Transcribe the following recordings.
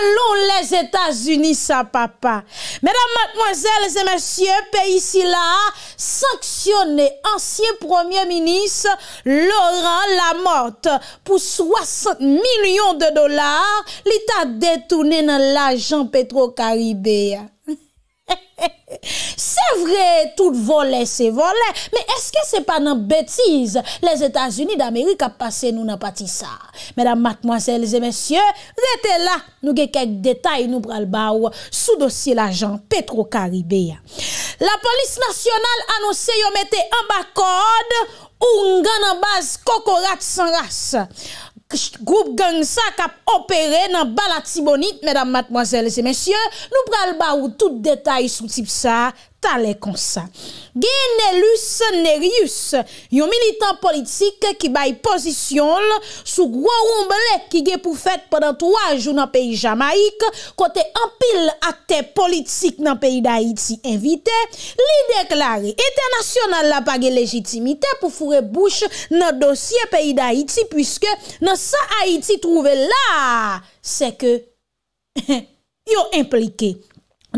loun les Etats-Unis sa papa. Mèdame, mademoiselles et mèsyè, pe isi la, sanksyonè ansyen premier-ministre Laurent Lamotte pou 60 milyon de dolar l'Etat detounè nan la Jean-Petro-Caribé. Se vre, tout vole se vole, me eske se pa nan betize les Etats-Unis d'Amerika pase nou nan pati sa? Medan matmoazelze mensyen, rete la nou ge kek detay nou pral bau sou dosi la jan Petro-Karibé. La polis nasyonal anose yo mete an bakode ou ngan anbaz kokorat san ras? Goup gen sa kap opere nan balat si bonit, medan matmoazel se mensyen, nou pral ba ou tout detay sou tip sa. Ta le konsan. Gen Nelus Neryus, yon militan politik ki bay posisyon sou gwa ronbele ki gen pou fèt padan 3 jou nan peyi Jamaik, kote empil akte politik nan peyi da Haiti invite, li deklare internasyonan la page legitimite pou fure bouch nan dosye peyi da Haiti pwiske nan sa Haiti trouve la seke yon implikey.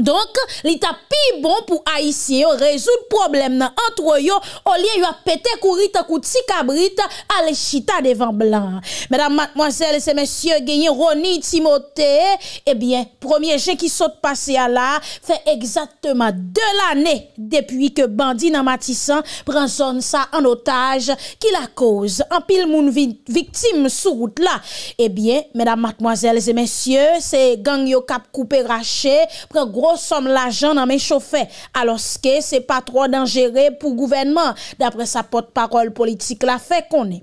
Donk, li ta pi bon pou aisyen yo rezoun problem nan antwoyon, olye yo apete kourita kouti kabrita, ale chita devan blan. Medan matmoazel se mensyen genyen Roni Timote e eh bien, promyen gen ki sote pase ya la, fe egzatman de lanen depuy ke bandi nan Matisan pren zon sa an otaj ki la koz, an pil moun viktim sou route la. E eh bien, medan matmoazel se mensyen, se gang yo kap koupe rache, pren Somme l'ajan nan men chow fè Aloske se patro dan jere pou gouvenman Dapre sa pot parol politik la fè konè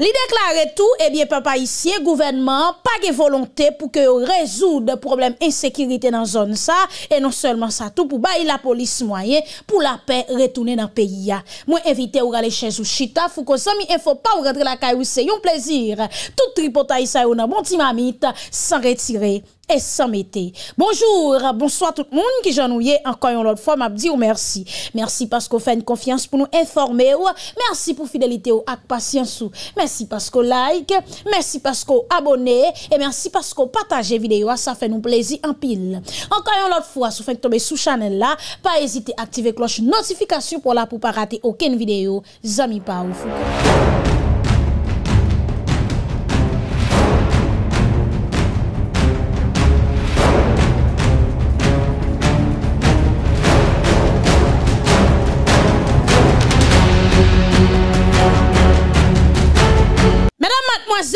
Li deklare tou Ebyen eh pa pa isye gouvenman Pa ge volontè pou ke yo rezou De problem insekirite nan zon sa E non selman sa tou pou bayi la polis mwaye Pou la pe retoune nan peyi ya Mwen evite ou gale chèz ou chita Fou ko zan mi enfo pa ou rentre la kaj ou se Yon plezir Tout tripotay sa yo nan bonti mamit San retirè E sa mette. Bonjour, bonsoir tout moun ki janouye. Enkoyon lot fwa, mabdi ou mersi. Mersi paskou fèn konfians pou nou informe ou. Mersi pou fidelite ou ak pasyans ou. Mersi paskou like. Mersi paskou abone. E mersi paskou pataje videyo. Sa fè nou plezi anpil. Enkoyon lot fwa, sou fèn tobe sou chanel la. Pa ezite aktive kloche notifikasyon pou la pou pa rate oken videyo. Zami pa ou fukou.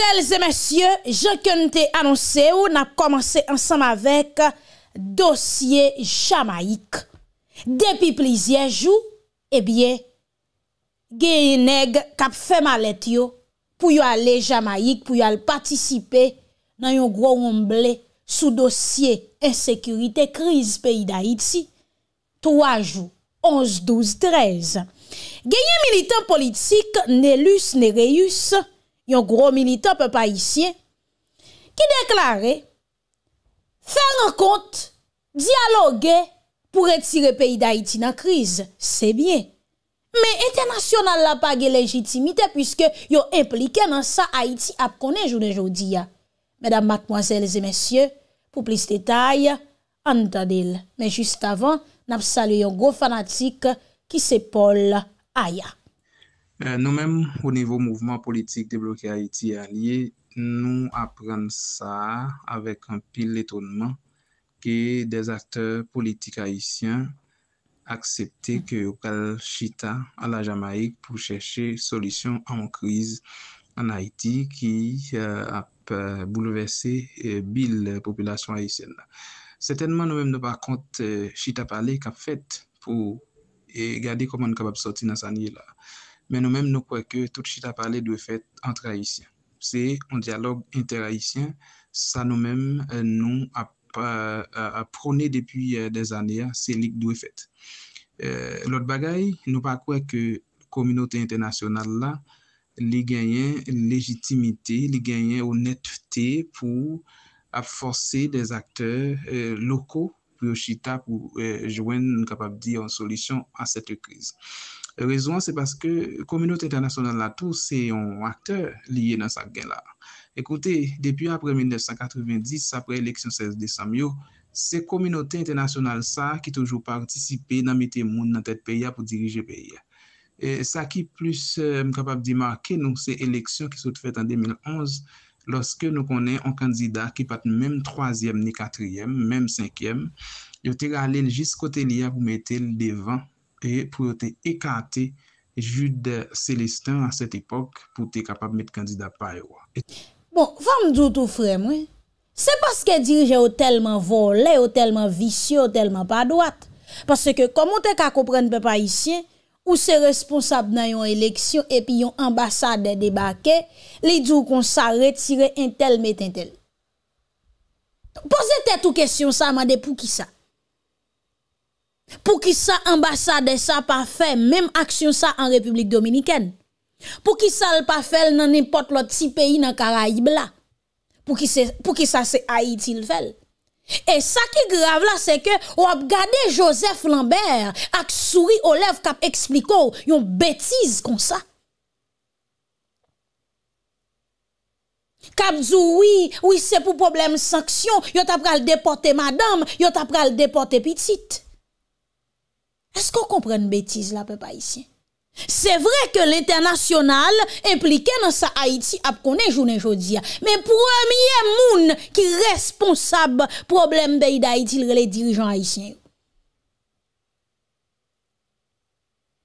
Sèlze mèsyè, jè kènte anonsè ou na kòmanse ansam avèk dosye jamaik. Depi plizyejou, ebyè, eh genye neg kap fè malet yo pou yo ale jamaik, pou yo ale patisipe nan yon gwo romble sou dosye ensekurite kriz peyi da iti. Tou ajou, 11-12-13. Genye militan politik, ne lus, ne reyus. yon gro militant pe pahisyen, ki deklare, fèr an kont, diyaloge, pou retire peyi da Haiti nan kriz. Se bien. Me, etè nasyonal la pa ge legitimite, pwiske yon implike nan sa, Haiti ap konen jounen joudi ya. Medan matmoazèl zè mensyè, pou plis detay, an tadil. Me, jist avan, nap salye yon gro fanatik, ki se pol aya. Euh, nou menm ou nevo mouvman politik de bloke Haiti anye, nou apren sa avèk an pil etonman ki des akte politik Haitien aksepte ke yo kal Chita an la Jamaik pou chèche solisyon an kriz an Haiti ki ap bouleverse bil populasyon Haitien la. Sètenman nou menm nou pa kont Chita pale kap fèt pou e gade kom an kap ap soti nas anye la. mais nous-mêmes, nous croyons que tout ce qui a parlé doit fait entre Haïtiens. C'est un dialogue inter-haïtien, ça nous-mêmes, euh, nous, a, prôné depuis euh, des années, hein, c'est l'IC doit fait. Euh, L'autre bagaille, nous pas que que communauté internationale là, les gagnants légitimité, les gagnants honnêteté pour forcer des acteurs euh, locaux pour chita pour joindre capable dire une solution à cette crise. Rezonan se baske kominote internasyonal la tou se yon akte liye nan sa gen la. Ekoute, depi apre 1990, apre eleksyon 16 desam yo, se kominote internasyonal sa ki toujou partisipe nan mette moun nan tet peya pou dirije peya. E sa ki plus euh, m kapab di marke nou se eleksyon ki soute fèt an 2011, loske nou konen an kanzida ki pat mèm 3èm ni 4èm, mèm 5èm, yo te ralèn jis kote liya pou mette l devan. pou yo te ekante jude selestan an set epok pou te kapap met kandida paywa. Bon, fam djou tou frem we, se paske dirje ou telman vole, ou telman visye, ou telman padwate, pase ke komon te ka kompren pe payisyen, ou se responsab nan yon eleksyon epi yon ambasade de debake, li djou kon sa retire entel met entel. Pose te tou kesyon sa man de pou ki sa. pou ki sa ambasade sa pa fe menm ak syon sa an republik dominiken pou ki sa l pa fe nan nipot lot si peyi nan karayi bla pou ki sa se a iti l fel e sa ki grav la se ke wap gade Josef Lambert ak souri ou lev kap ekspliko yon betiz kon sa kap zoui ou se pou problem sanksyon yon tap pral deporte madame yon tap pral deporte pitit Esko kompren betiz la pe pa isye? Se vre ke l'internasyonal implike nan sa Haiti ap konen jounen joudia. Men premye moun ki responsab problem be yi da Haiti lrele dirijan Haitien.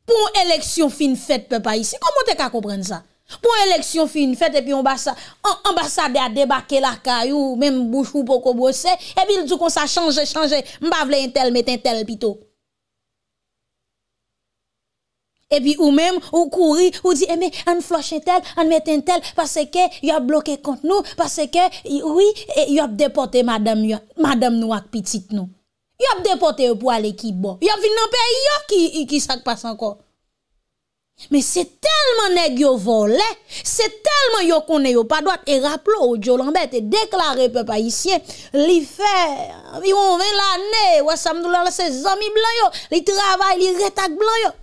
Pon eleksyon fin fèt pe pa isye. Komo te ka kompren sa? Pon eleksyon fin fèt epi ambasade a debake larka yu, men mbouchou poko bwose, epi ldou kon sa chanje, chanje, mbavle intel, met intel pito. ou kouri ou di an floshe tel, an meten tel pase ke yop bloke kont nou pase ke yop depote madame nou ak pitit nou yop depote ou pou al ekip bon yop vin nan pe yo ki sak pas anko me se telman neg yo vole se telman yo konen yo pa doat e rap lo ou diyo lanbet e deklare pe pa yisye li fer yon ven la ne li trabay li retak blan yo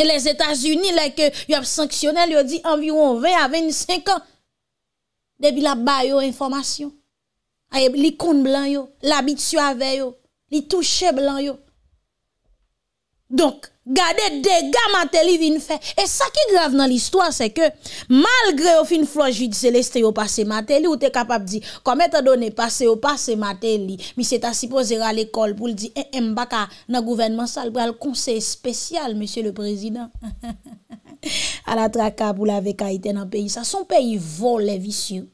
En les Etats-Unis, lèk yo ap sanksyonel, yo di environ 20 a 25 ans. Debi la bayo informasyon. Aye li koun blan yo, l'abit yo ave yo, li touche blan yo. Donk, gade dega matè li vin fè. E sa ki grav nan l'histoire se ke, malgre ou fin flonj vide selestri ou pase matè li, ou te kapap di, komè ta donè pase ou pase matè li, mi se ta sipo zera l'ekol pou l'di, e eh, eh, mbaka nan gouvenman sal, pou al konsey spesyal, monsie le prezident. A la traka pou la veka ite nan peyi sa, son peyi vol le visyon.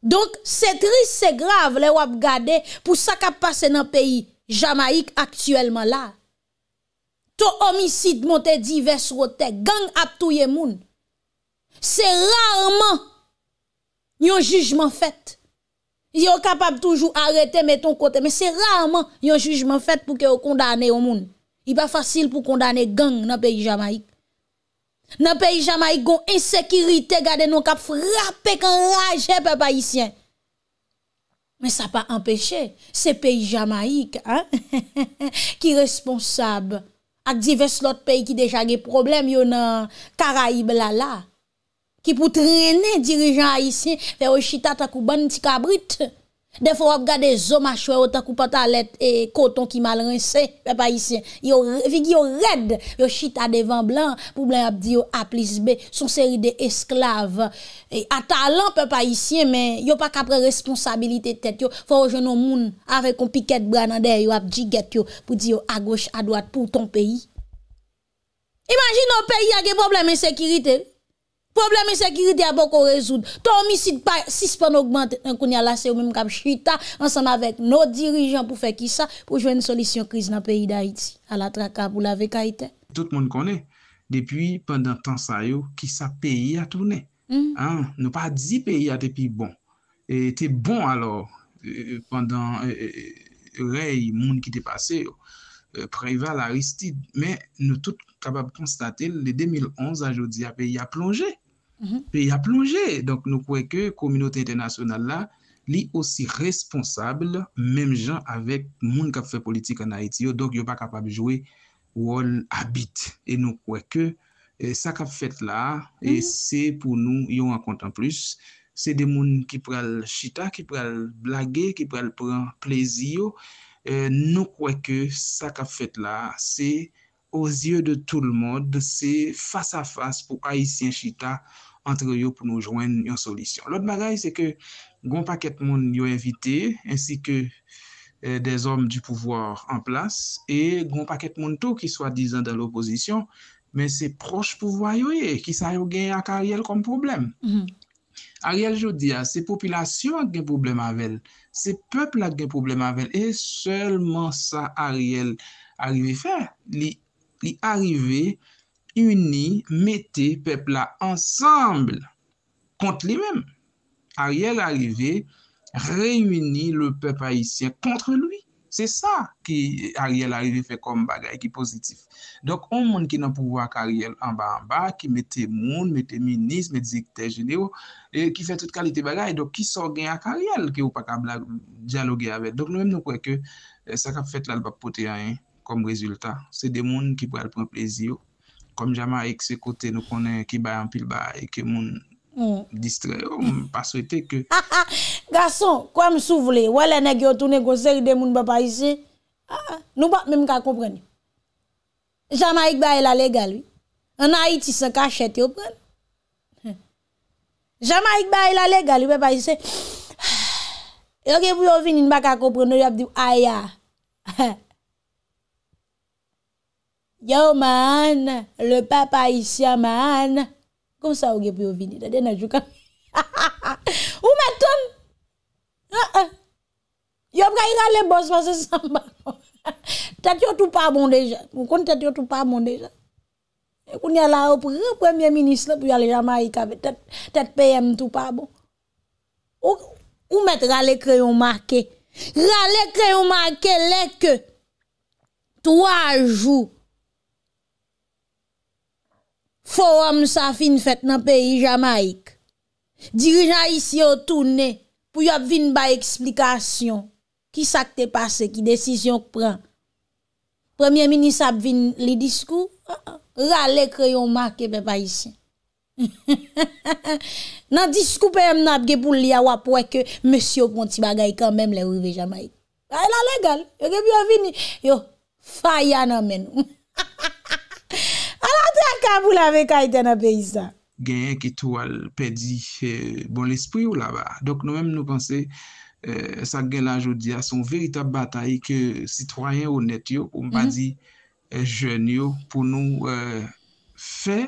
Donk, se tri se grav le wap gade, pou sa kap pase nan peyi jamaik aktuelman la. homicide monte divers rote, gang ap touye moun. C'est rarement yon jugement fait. Yon capable toujours arrêter ton côté mais c'est rarement yon jugement fait pour que yon condamné au monde. Il pas facile pour condamner gang dans pays Jamaïque. Dans pays Jamaïque gon insécurité gade non cap frapper rage papa haïtien. Mais ça pas empêché, c'est pays Jamaïque hein, qui responsable et divers autres pays qui déjà des problèmes yo nan Caraïbes là là qui pour traîner dirigeants haïtiens vers Chita ta ban ti cabrites. De fwo ap gade zoma chwe otakou patalet e koton ki malrense, pe pa isye. Fik yo red, yo chit a devan blan pou blan ap diyo a plisbe, son seri de esklav. A talan pe pa isye, men yo pa kapre responsabilite tet yo. Fwo ojeno moun ave kon piket branade yo ap jiget yo pou diyo a goch a doat pou ton peyi. Imagin nou peyi a ge probleme sekirite. Problem e sekirite a bok o rezoud. Ton misid pa, sis pan augmente, an kon ya lase ou menm kap chuita, ansan avèk nou dirijan pou fè ki sa, pou jwen solisyon kriz nan peyi da iti. Ala traka pou la vek a ite. Tout moun konè, depi, pandan tan sa yo, ki sa peyi a tounè. Nou pa di peyi a tepi bon. E te bon alò, pandan rey, moun ki te pase, preva la ristid, men nou tout kapab konstate, le 2011 a jodi a peyi a plonje. Pe y a plonje, donk nou kwe ke Komunote internasyonal la Li osi responsable Mem jan avèk moun kap fè politik An Haïti yo, donk yo pa kapab jowe Wòl abit E nou kwe ke, eh, sa kap fèt la E se pou nou yon akontan plus Se de moun ki pral Chita, ki pral blage Ki pral pran plezi yo eh, Nou kwe ke, sa kap fèt la Se osye de tout l'monde Se fasa fasa Pou Haïtien Chita antre yo pou nou jwen yon solisyon. L'ot bagay, se ke goun paket moun yo evite, ensi ke euh, des om du pouvoir an plas, e goun paket moun tou ki swa dizan da l'oposisyon, men se proj pouvoy yo ye, ki sa yo gen ak Ariel kom poublem. Mm-hmm. Ariel jo di ya, ah, se popilasyon gen poublem avel, se pepl la gen poublem avel, e selman sa Ariel a liwe fer, li arive... uni, mette pepla ansambl kont li men. Ariel arive, reuni le pepla isye kontre lwi. Se sa ki Ariel arive fe kom bagay ki pozitif. Donk, on moun ki nan pouwa ak Ariel anba anba ki mette moun, mette minis, mette zikte jene yo, ki fe tout kalite bagay. Donk, ki son gen ak Ariel ki ou pakam la diyaloge avet. Donk, nou men nou kwe ke sa kap fet la lba pote a en kom rezultat. Se de euh, moun ki pou al pren plezi yo. Kom Jamarik se kote nou konen ki bayan pil ba E ke moun hmm. distre, moun paswete ke Gason, kwa m sou vle, wale ne gyo tou negose E de moun bapayise, nou bap men m ka kompreni Jamarik baye la legal, anayiti se kachet yo pren Jamarik baye la legal, bapayise Yo ke pou yo vini m baka kompreni, yo ap diw aya Yo man, le papa isya man. Kom sa ouge pou yo vidi? Tade nanjou kan? Ou met ton? Ha an. Yo pre yi rale bosman se san bakon. Tete yo tout pa bon deja. Mou kon tete yo tout pa bon deja. Ou nye la ou pre premier ministre pou yi ale jamari kave. Tete peyem tout pa bon. Ou met rale kreyon marke. Rale kreyon marke leke. To a jou. Fou am sa fin fèt nan peyi Jamaik. Dirijan isi yo toune pou yo ap vin ba eksplikasyon. Ki sakte pase, ki desisyon k pran. Premier minis ap vin li diskou. Ah, ah, rale kre yon make pe pa isi. Nan diskou pe yon ap ge pou li a wapwe ke Monsi yo konti bagay kanmèm le rive Jamaik. A la legal, yo ge bi yo vini. Yo, faya nan men. ala te akabou la ve ka idena pe isa. Genye ki tou al pedi e, bon l'espri ou la va. Dok nou menm nou pense, e, sa gen la jodi a son verita batay ke sitwayen ou net yo, ou mba mhm. di e, jen yo, pou nou fe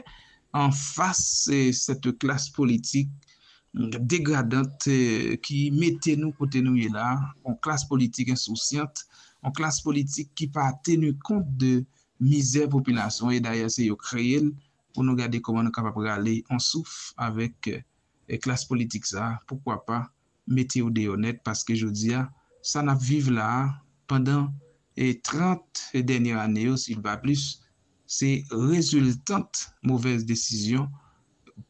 an fas se sete klas politik degradant ki mette nou kote nou ye la, an klas politik insosyant, an klas politik ki pa tenu kont de mizer populasyon e daye se yo kreye pou nou gade koman nou kapap gale ansouf avek e eh, klas politik sa, poukwa pa meti ou deyonet, paske jo diya ah, sa nap vive la ah, pandan e eh, 30 denye aneyo, sil ba plus se rezultant mouvez desisyon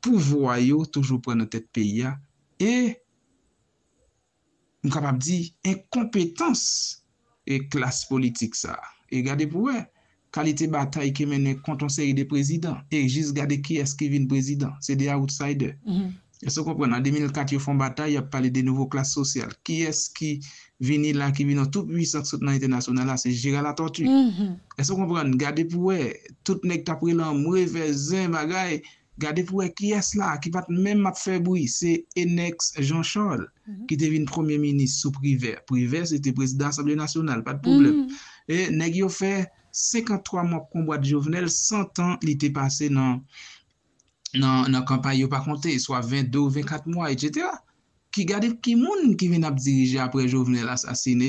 pouvoyo toujou prene tet peya ah, e nou kapap di e kompetans e eh, klas politik sa, e gade pouwe kalite batay ke mene konton seri de prezident, e jis gade ki es ke vin prezident, se de outsider. E so kompren, an 2004 yo fon batay, ap pale de nouvo klas sosyal, ki es ki vini la, ki vini an tout 800 soutenant internasyonal la, se jira la tortue. Mhm. E so kompren, gade pou we, tout nek tapri lan, mwe ve, zem, agay, gade pou we, ki es la, ki pat men mat feboui, se eneks Jean Charles, ki mhm. te vin premier ministre sou priver. Priver, se te prezident Assemblée Nationale, pat pouble. E neg yo fe, 53 moun konbwa di Jovenel, 100 an li te pase nan kampan yo pa konte, swa 22 ou 24 moun, etc. Ki gade ki moun ki vina dirije apre Jovenel asasine,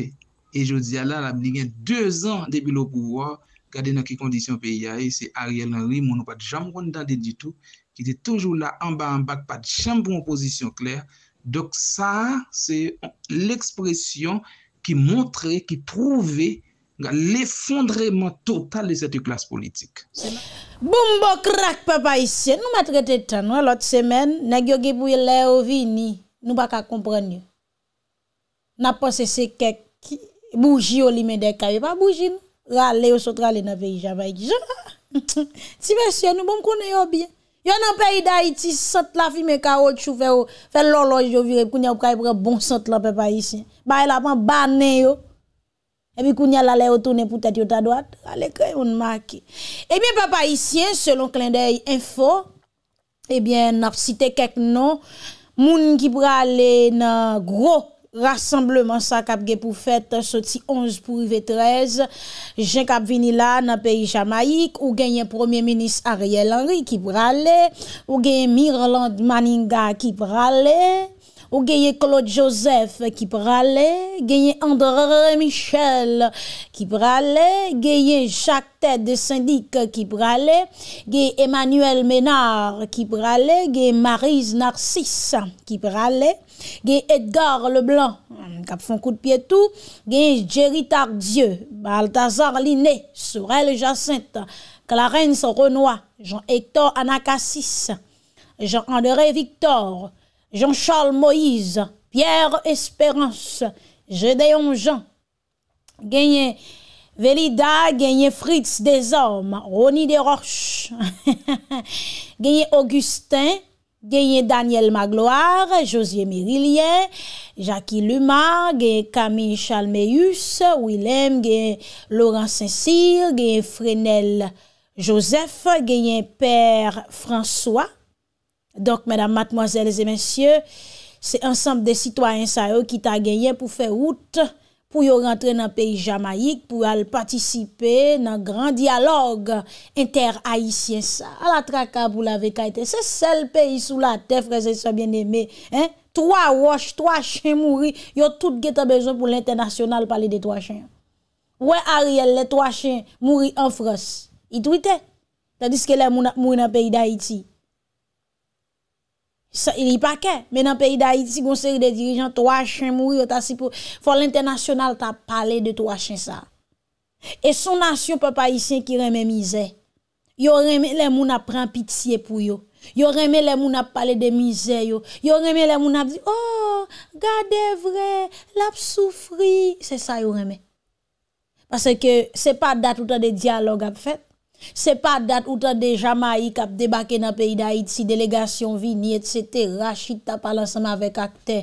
e jodi ala la bligen 2 an debi lo kouwa, gade nan ki kondisyon pe yaye, se Ariel Nari moun ou pa jam ron dadi di tou, ki te toujou la anba anba, pa jam pou oposisyon kler, dok sa se l'ekspresyon ki montre, ki prouve, l'effondrement total de cette classe politique. Boum bo krak papayisyen, nou ma trete tan nou alot semen, negyo ge bouye le ouvi ni, nou baka kompren yo. Napo se se kek, bouji yo li men dekaye, pa bouji nou. Ra le yo sotra le na veyi javayi. Ti besye nou boum kounen yo bie. Yon an peyi da iti, sot la fi me ka ou tchou fe yo, fe lolo yo vire, kounen yo prey bon sot la papayisyen. Baye la pan banen yo, Ebi kou nyal ale otounen pou tèt yot a doat, ale kwen yon maki. Ebi eh papayisyen, selon klendei info, ebi eh nap site kek non, moun ki prale nan gro rassembleman sa kap ge pou fèt soti 11 pou Yvè 13, jen kap vini la nan peyi Jamaik, ou genyen Premier Minist Ariel Henry ki prale, ou genyen Myrland Maninga ki prale. ou Claude Joseph qui pralait, gagne André Michel qui pralait, gagne Jacques Tête de syndic qui pralait, gagne Emmanuel Ménard qui pralait, gagne Marise Narcisse qui pralait, gagne Edgar Leblanc qui font coup de pied tout, Jerry Tardieu, Balthazar Liné, Sorel Jacinthe, Clarence Renoir, Jean-Hector Anacassis, Jean-André Victor, Jean-Charles Moïse, Pierre Espérance, Gédéon Jean, gagné Velida, gagné Fritz Desormes, Ronnie Desroches, gagné Augustin, gagné Daniel Magloire, Josie Mérilien, Jackie Luma, gagné Camille Chalmeus, Willem, gagné Laurent Saint-Cyr, gagné Fresnel Joseph, gagné Père François, Dok, mèdam, matmozèles et mèsyè, se ansamble de citoyens sa yo ki ta genyen pou fè route pou yo rentre nan peyi Jamaik, pou al patisipe nan gran diyalogue inter-Haïtien sa. A la traka pou la vekaiten. Se sel peyi sou la tef, reze se bien eme. Troi wosh, troi chen mouri, yo tout ge ta bezon pou l'internasyonal pale de troi chen. Ouè Ariel, le troi chen mouri en Fros. Itou itè. Tadiske lè mouri nan peyi d'Haïti. Il y pa kè, men an peyi da Haiti, gounseri de dirijan, 3 chen mou yot asipou. Fon l'internasyonal ta pale de 3 chen sa. E son nasyon pe pa yisyen ki reme mize. Yo reme le moun ap pran pitiye pou yo. Yo reme le moun ap pale de mize yo. Yo reme le moun ap di, Oh, gade vre, lap soufri. Se sa yo reme. Pase ke se pa datoutan de diyalog ap fet. Se pa dat ou tan de Jamaik ap debake nan peyi da it si delegasyon vini et sete, Rashid ta palan seman vek akte.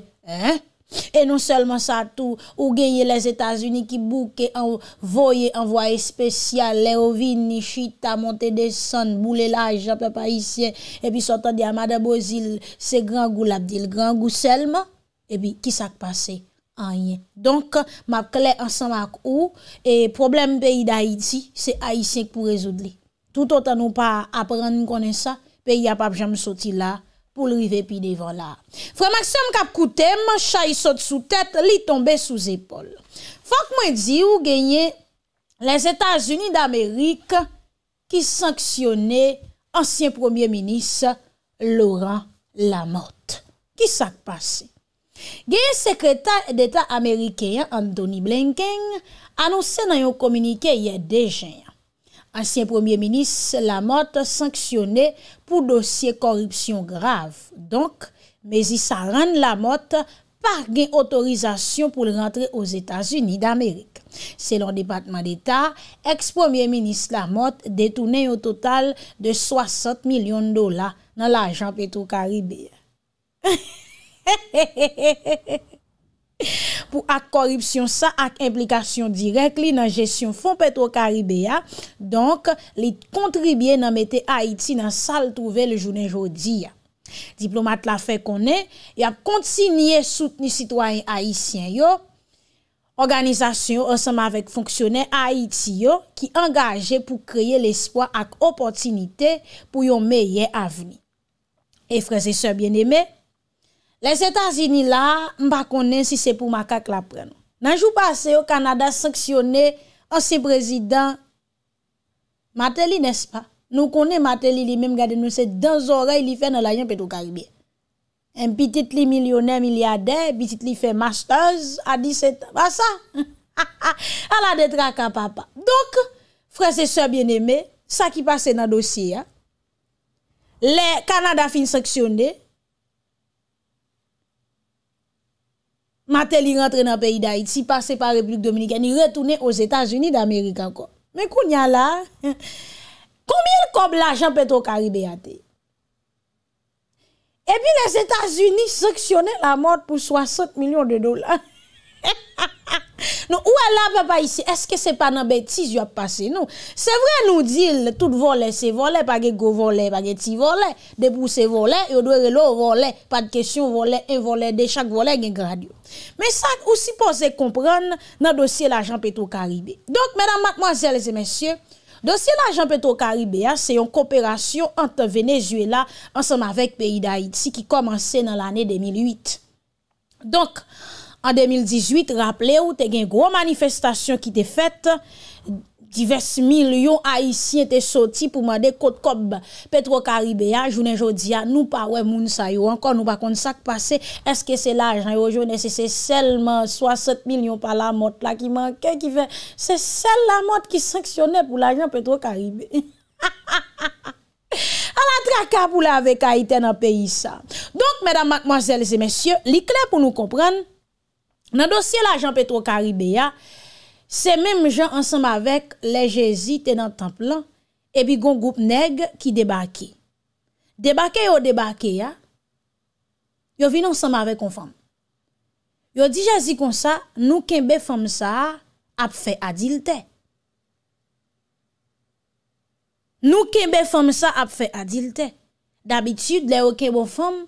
E non selman sa tou, ou genye les Etats-Unis ki bouke an voye an voye spesyal, leo vini, chita, monte de son, boulelaj, japa pa isye, epi so tan de Amada Bozil, se gran gou labdil, gran gou selman, epi ki sak pasek. Anye, donk ma kle ansan mak ou E problem pe yi da yi di Se a yi senk pou rezoud li Tout anon pa apren konen sa Pe yi apap janm soti la Poul rive pi devon la Fwa maksem kap koute, man chayi sot sou tete Li tombe sou zepol Fwa k mwen di ou genye Les Etats-Unis d'Amerik Ki sanksyone Ansyen premier minis Laurent Lamotte Ki sak pase Gen sekretar d'Etat Ameriken, Anthony Blinken, anonsè nan yon komunike yè dejen. Asyen Premier Ministre Lamotte sanksyonè pou dosye korupsyon grav. Donk, mezi sa ran Lamotte pa gen otorizasyon pou rentre os Etats-Unis d'Amerik. Se lon Depatman d'Etat, ex Premier Ministre Lamotte detounè yon total de 60 milyon dola nan lajan Petro Karibè. pou ak koripsyon sa ak implikasyon direk li nan jesyon Fon Petro Karibé ya, donk li kontribye nan mette Haiti nan sal touve le jounen jodi ya. Diplomat la fe konen, ya kontinye sout ni sitwanyen Haitien yo, organizasyon ansama vek fonksyonen Haiti yo, ki angaje pou kreye l'espoy ak opotinite pou yon meye avni. E freze se bieneme, Les Etats-Unis la, mba konen si se pou makak la preno. Nanjou pase yo, Kanada saksyonne an se prezident, Mateli nespa. Nou konen Mateli li menm gade nou se denzorey li fe nan la yon petou karibye. En pitit li milyonè, milyadè, pitit li fe mastaz, a di seta, ba sa. A la detra ka papa. Donk, frese soye bienemè, sa ki pase nan dosye ya, le Kanada fin saksyonne, Matè li rentre nan peyi da Iti, si pase pa Republik Dominikè, ni retoune os Etats-Unis d'Amerika kon. Mè kou nyan la, koumyen kob l'ajan peto karibè ate? E pi les Etats-Unis seksyonè la mort pou 60 milyon de dola. Ha ha ha! Nou ouè la pa pa isi, eske se pa nan betis yo ap pase nou? Se vre nou dil, tout vole se vole, pa ge go vole, pa ge ti vole, debou se vole, yo dwe relo vole, pa de kesyon vole, en vole de chak vole gen grade yo. Men sa ou si pose kompran nan dosye la Jean Petro Karibé. Donk menan matman zelze mensyen, dosye la Jean Petro Karibé a, se yon kooperasyon anta Venezuela ansan avèk peyi da Haiti ki komanse nan l'anè 2008. Donk, an 2018, rappele ou, te gen gro manifestasyon ki te fet, divers milyon Aisyen te soti pou mande kot-kob Petro Karibé, an, ah, jounen joudi an, ah, nou pa we moun sa yo, an, kon nou bakon sak pase, eske se la ajan yo jounen, se se selman 60 milyon pa la mot la ki manke, se sel la mot ki sanksyonè pou l'ajan Petro Karibé. Ha ha ha ha ha! A la traka pou la avek Aiten an peyi sa. Donk, mèdam mèdèm, mèdèm, mèdèm, mèdèm, mèdèm, mèdèm, mèdèm, mèdèm, mèdèm, mè Nan dosye la jan petro karib be ya, se menm jan ansanm avek le jezi tenan tan plan, e bi gon goup neg ki debake. Debake yo debake ya, yo vin ansanm avek kon fam. Yo dija zi kon sa, nou ken be fam sa ap fe adilte. Nou ken be fam sa ap fe adilte. Dabitude le yo ken bo fam,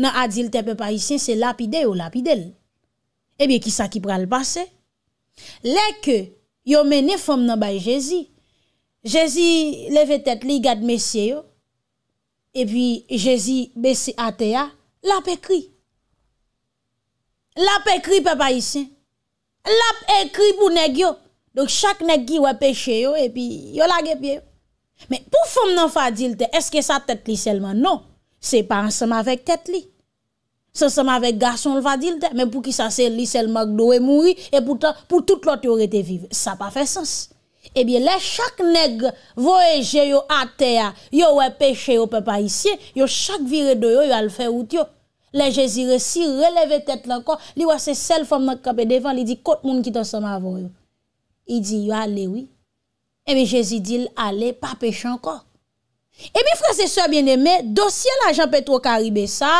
nan adilte pe parisyen se lapide yo lapidel. Ebi, eh kisa ki pral basè? Lè ke, yo mène fòm nan baye Jezi. Jezi leve tèt li, gad mesye yo. Ebi, Jezi besi ate ya, lap ekri. Lap ekri pe pa yisè. Lap ekri pou neg yo. Dok, chak neg ki wè peche yo, ebi, yo lage pye yo. Mè, pou fòm nan fà dilte, eske sa tèt li selman? Non, se pa ansèm avèk tèt li. San seman vek gason lva dil te, men pou ki sa se li sel mag do e mouri, e poutan pou tout lot yo rete vive. Sa pa fe sens. Ebyen eh le, chak negre voeje yo ate ya, yo we peche yo pe pa isye, yo chak vire do yo, yo al fe wout yo. Le, jezi resi, releve tet lan kon, li wase sel fom mag kape devan, li di kot moun ki tan seman avon yo. I di, yo ale oui. Ebyen eh jezi dil, ale, pa peche ankon. Eh Ebyen frase soye bieneme, dosye la janpe trok aribe sa,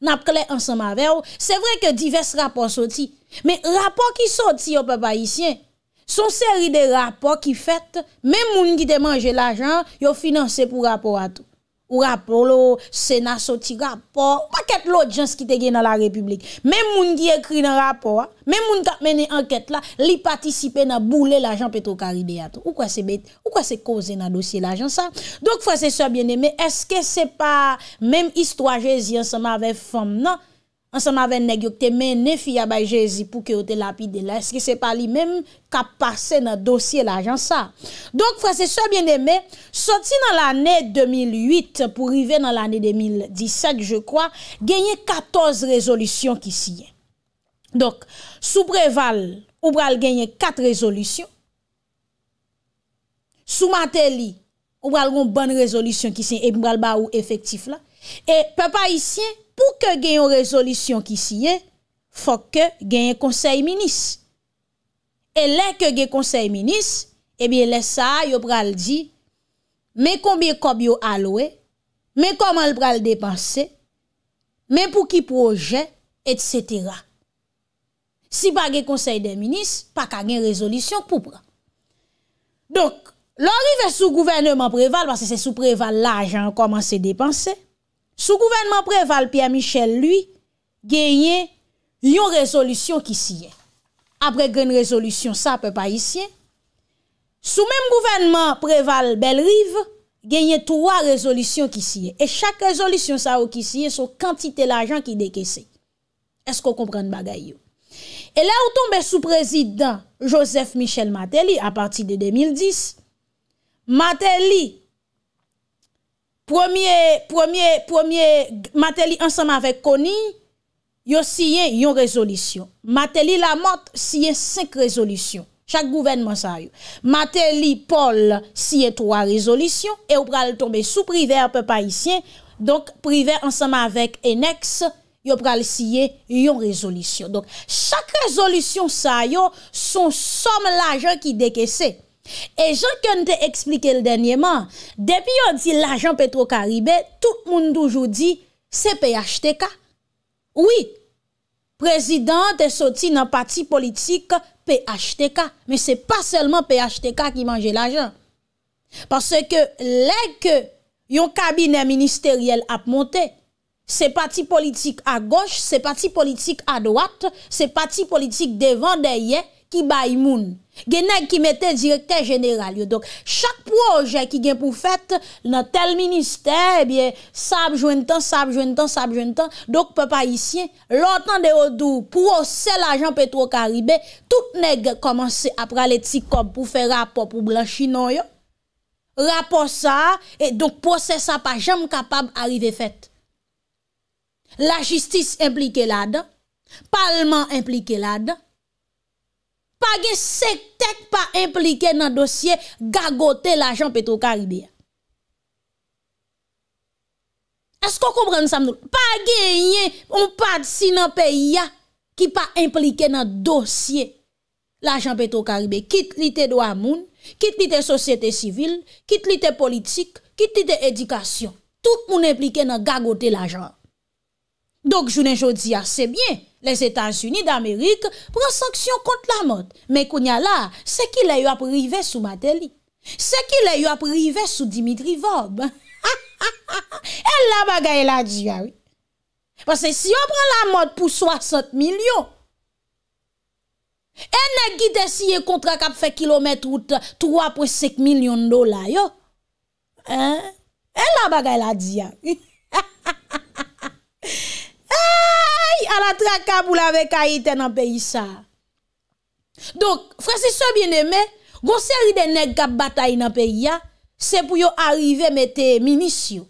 Nap kle ansan ma vew, se vre ke divers rapor soti. Me rapor ki soti yo pe bayisyen, son seri de rapor ki fet, men moun ki demanje la jan, yo finanse pou rapor ato. Ou rapor lo, sena soti rapor, ou pa ket l'odjans ki te gen nan la republik. Men moun di ekri nan rapor, men moun kat meni anket la, li patisipe nan boule l'ajan Petro Karideyato. Ou kwa se bete, ou kwa se koze nan dosye l'ajan sa. Dok fwese soye biene, men eske se pa menm istwajezi ansama ave fwem nan? An sa ma ven negyokte men, ne fi yabay jezi pou kyo te lapide la. Eski se pali menm kap pase nan dosye la jan sa. Donk fwese so bien de men, soti nan l ane 2008 pou rive nan l ane 2017 je kwa, genye 14 rezolusyon ki siyen. Donk sou breval, ou bral genye 4 rezolusyon. Sou mater li, ou bral ron bon rezolusyon ki siyen, e mbral ba ou efektif la. E pe pa isyen... pou ke gen yon rezolisyon ki siye, fok ke gen yon konsey minis. E lè ke gen konsey minis, e bie lè sa yo pral di, mè kombi e kob yo alowe, mè koman l pral depanse, mè pou ki proje, etc. Si pa gen konsey de minis, pa ka gen rezolisyon pou pral. Donk, lò rive sou gouverneman preval, pwase se sou preval la ajan koman se depanse, Sou gouvenman prevale Pierre Michel, lui, genye lyon rezolusyon ki siye. Apre genye rezolusyon sa pe pa isye. Sou menm gouvenman prevale Belle Rive, genye 3 rezolusyon ki siye. E chak rezolusyon sa ou ki siye, sou kantite l'ajan ki deke se. Esko kompren bagay yo? E la ou tombe sou prezident Joseph Michel Mateli, a parti de 2010, Mateli Premier, premier, premier, Mateli ansama vek Koni, yo siye yon rezolisyon. Mateli Lamotte siye sek rezolisyon. Chak gouvenman sa yo. Mateli Paul siye troa rezolisyon, e yo pral tombe sou priver pe paisyen. Donk priver ansama vek Enex, yo pral siye yon rezolisyon. Donk chak rezolisyon sa yo, son som laje ki deke sey. E jan kwen te eksplike l denye man, depi yo di l ajan petro karibè, tout moun d'oujou di se pey achete ka. Ouye, prezident te soti nan pati politik pey achete ka, men se pa selman pey achete ka ki manje l ajan. Pase ke lek yon kabine ministeriel ap monte, se pati politik a goch, se pati politik a dwat, se pati politik devan deye ki bay moun. Genèk ki mette direktè genèral yo. Donk chak proje ki gen pou fèt, nan tel minister, sab jwen tan, sab jwen tan, sab jwen tan, donk pe pa yisyen, lò tan de odou, pou wò sel ajan petro karibè, tout nèk komanse apra lè tsi kob pou fè rapò pou blan chino yo. Rapò sa, donk posè sa pa jèm kapab arivé fèt. La jistis implikè la dan, palman implikè la dan, Pa gen sek tek pa implike nan dosye gagote l'ajan petro karibè. Esko kompren sam nou? Pa gen yon pad si nan peyi ya ki pa implike nan dosye l'ajan petro karibè. Kit li te do amoun, kit li te sosyete sivil, kit li te politik, kit li te edikasyon. Tout moun implike nan gagote l'ajan. Dok, jounen jodi ya, sebyen, les Etans Unis d'Amerik pronsaksyon kont la mot. Men kounya la, se ki le yo ap rive sou Mateli. Se ki le yo ap rive sou Dimitri Vaub. En la bagay la diya, ah oui. Pase si yo prons la mot pou 60 milyon. En ne gite si ye kontra kap fe kilometre out 3,5 milyon dola, yo. En la bagay la diya, oui. la trakab ou la vekaye ten an peyi sa. Donk, frasi sou bieneme, gonseri denek kap batay nan peyi ya, se pou yo arrive mette minisyon,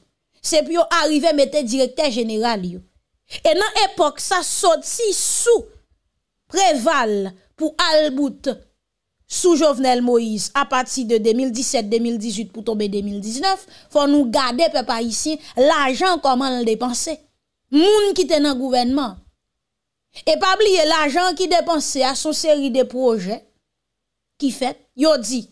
se pou yo arrive mette direkter jeneral yon. E nan epok sa, sot si sou preval pou al bout sou Jovenel Moïse a pati de 2017-2018 pou tombe 2019, fon nou gade pe pa yisi l'ajan koman l depanse. Moun ki ten an gouvenman E pa bliye, la jan ki depanse a sou seri de proje ki fet, yo di,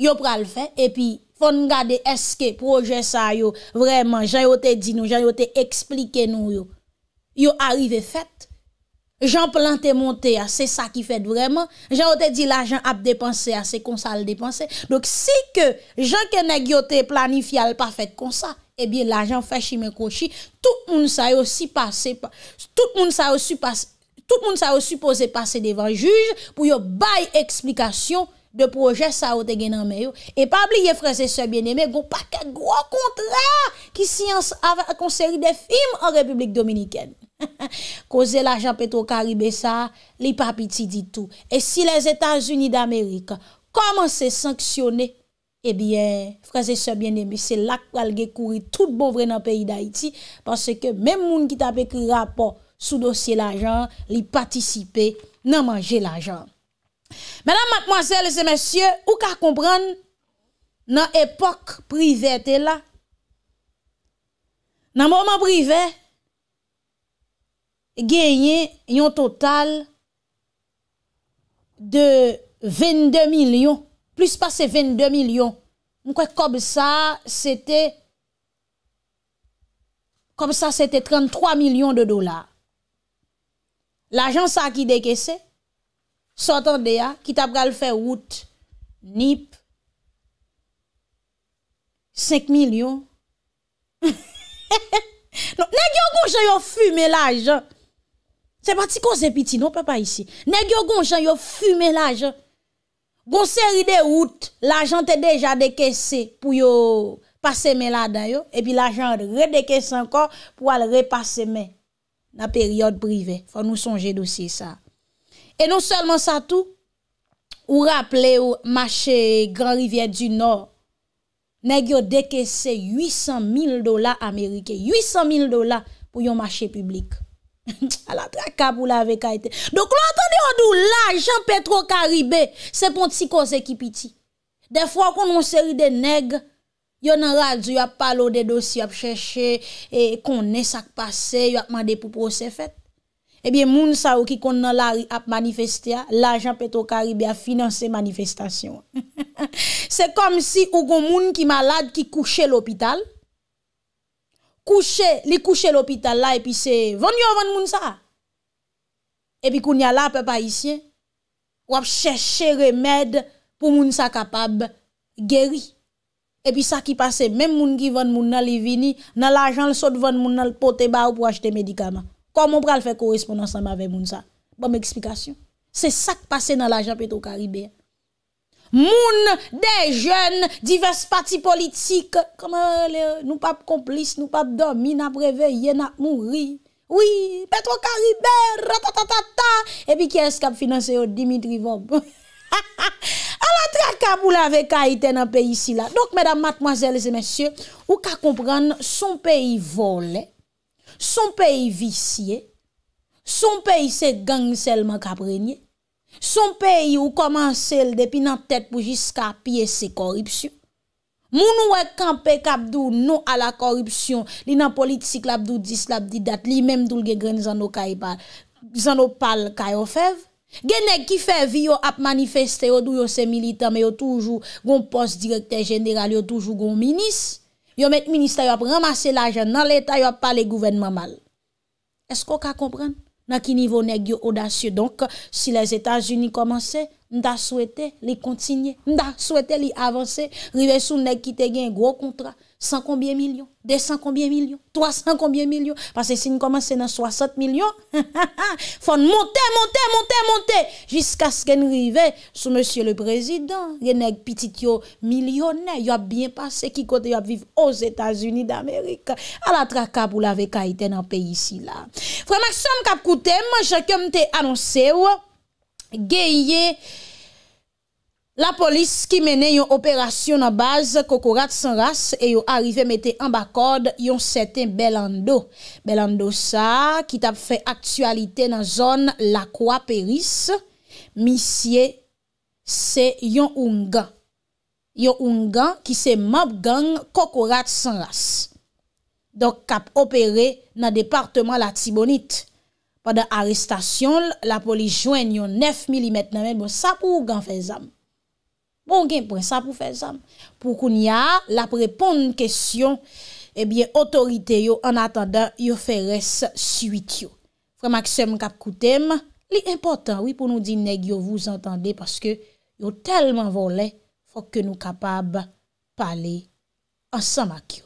yo pral fe, epi fon gade eske proje sa yo, vreman, jan yo te di nou, jan yo te eksplike nou yo, yo arrive fet, jan plante monte a, se sa ki fet vreman, jan yo te di la jan ap depanse a, se konsa al depanse, dok si ke jan kenek yo te planifye al pa fet konsa, e eh biye la jan fè chi mè kou chi, tout moun sa yo si pase, tout moun sa yo si pase, tout moun sa ou suppose pase devan juj pou yo bay eksplikasyon de proje sa ou te genan meyo. E pabli ye fraze se bieneme, gwo pake gwo kontra ki si an konseri de film an Republik Dominiken. Koze la Jean-Petro Caribe sa, li papiti di tou. E si les Etats-Unis d'Amerika koman se sanksyone, e eh bien, fraze se bieneme, se lakwal ge kouri tout bon vre nan peyi d'Haïti parce ke mèm moun ki tape ki rapor Soudosye l'ajan, li patisipe nan manje l'ajan. Menam, matmoazel, zemensye, ou ka kompran nan epok prive te la? Nan mouman prive, genye yon total de 22 milyon. Plus pa se 22 milyon, mkwe kob sa se te 33 milyon de dolar. La jan sa ki dekesè. Sotan de ya. Kitap gal fè wout. Nip. 5 milyon. Nè gyo gonjan yo fume la jan. Se pati kon se piti. Non pe pa isi. Nè gyo gonjan yo fume la jan. Gon seri de wout. La jan te deja dekesè. Pou yo pase men la dayo. E pi la jan re dekesè ankon. Pou al repase men. Na peryode prive. Fwa nou sonje dousi sa. E nou selman sa tou, ou rappele ou mache Gran Rivier du Nord, neg yo deke se 800.000 dola Amerike. 800.000 dola pou yon mache publik. A la trakab ou la avek a ete. Dok lo atan de yon dou la, Jean-Petro Karibé, se pon ti ko zekipiti. De fwa kon nou seri de neg, Yon nan radz yon ap palo de dosi ap chèche, e, konè sak pase, yon ap mande pou proses fèt. Ebyen moun sa ou ki kon nan la ap manifeste ya, la ajan peto karib ya finanse manifestasyon. Se kom si ou kon moun ki malade ki kouche l'opital, kouche, li kouche l'opital la, epi se, ven yon ven moun sa? Epi kon yon la ap pa pa isye, wap chèche remèd pou moun sa kapab geri. E pi sa ki pase, menm moun ki ven moun nan li vini, nan la jan l sot ven moun nan l pote ba ou pou ajte medikama. Kwa moun pral fe korespondansan ma ve moun sa. Bon mè eksplikasyon. Se sa ki pase nan la jan Petro Kariber. Moun, de jen, divers pati politik, kama nou pap komplis, nou pap domi, nan preve, yen nan moun ri. Oui, Petro Kariber, ratatatata. E pi ki eskap finanseyo oh, Dimitri Vop. Petra Kaboul ave ka ite nan peyi si la. Donk, mèdam, matmoazèles et mèsyè, ou ka kompran, son peyi vole, son peyi visye, son peyi se gangselman ka prenyè, son peyi ou koman sel depi nan tèt pou jiska piye se koripsyon. Moun ou ek kampe kabdou nou ala koripsyon, li nan politik labdou dislabdi dat, li mèm doul gen gren zan nou pal kayo fev. Genèk ki fè vi yo ap manifestè yo dou yo se militèm, yo toujou gon post direktè general, yo toujou gon minis, yo met minis tè yo ap ramase la jè nan lè tè yo ap pale gouvenman mal. Esko ka kompren? Nè ki nivou nèk yo odasyè, donk si les Etats-Unis komanse, nda souwete li kontinye, nda souwete li avanse, rive sou nèk ki te gen gro kontra. 100 konbyen milyon, 200 konbyen milyon, 300 konbyen milyon. Pase si ni komanse nan 60 milyon, fonde monte, monte, monte, monte. Jiska sken rive sou monsye le prezident, genek pitit yo milyonè. Yo ap bien pase ki kote yo ap viv os Etats-Unis d'Amerika. A la trakab ou la veka ite nan peyi si la. Fremak som kap koute, monsye kem te anonse ou, geye... la polis ki mene yon operasyon nan baz kokorat san ras e yon arive mette an bakod yon seten Belando. Belando sa ki tap fe aktualite nan zon lakwa peris misye se yon ungan. Yon ungan ki se map gang kokorat san ras. Dok kap opere nan departement la Tibonit. Padan arrestasyon, la polis jwen yon nef milimet nan men bo sa pou gan fe zanm. Bon gen pren sa pou fè zan. Pou koun ya, la pre pon n kèsyon, ebyen otorite yo an atanda yo fè res siwit yo. Frè maksem kap koutem, li important wè pou nou di neg yo vous entande paske yo telman volè fòk ke nou kapab pale ansan makyo.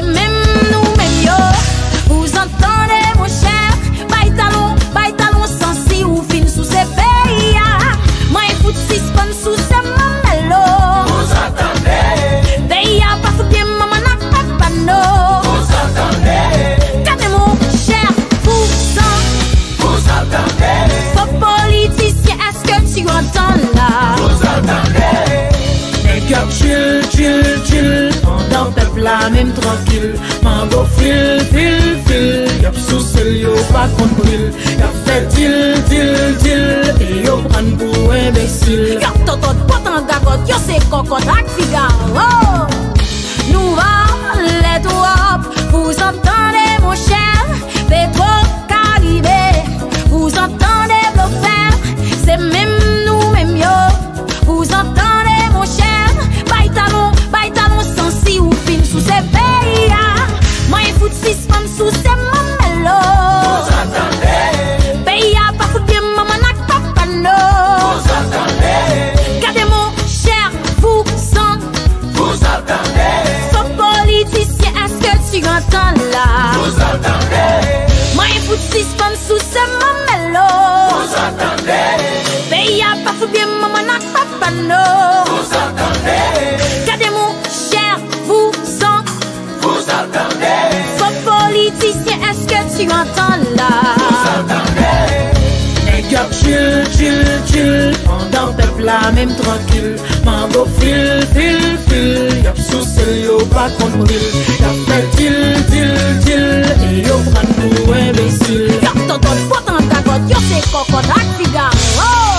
let me got active. La mèm tranquil, mèm bo fil, fil, fil, Yop sou sel yo patron pil, Yop me til, til, til, E yo pran nou embesil. Yop totot, potan gagot, Yop se kokot ak figa. Ho!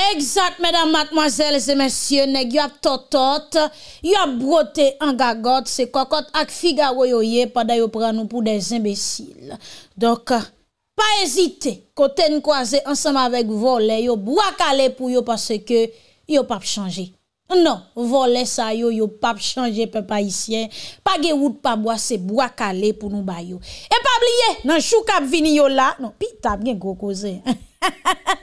Eksak, mèdam, mèk, mwazèl, zè mèsyen, Nèk, yop totot, Yop brote an gagot, Se kokot ak figa woyoye, Pada yo pran nou pou den embesil. Dok, Pa ezite, kote n kwa ze ansam avek vo le, yo bwa kale pou yo pase ke yo pa p chanje. Non, vo le sa yo, yo pa p chanje pe pa isyen. Pa ge wout pa bwa, se bwa kale pou nou bayo. E pa bliye, nan chou kap vini yo la, non pitab gen gwo kwa ze.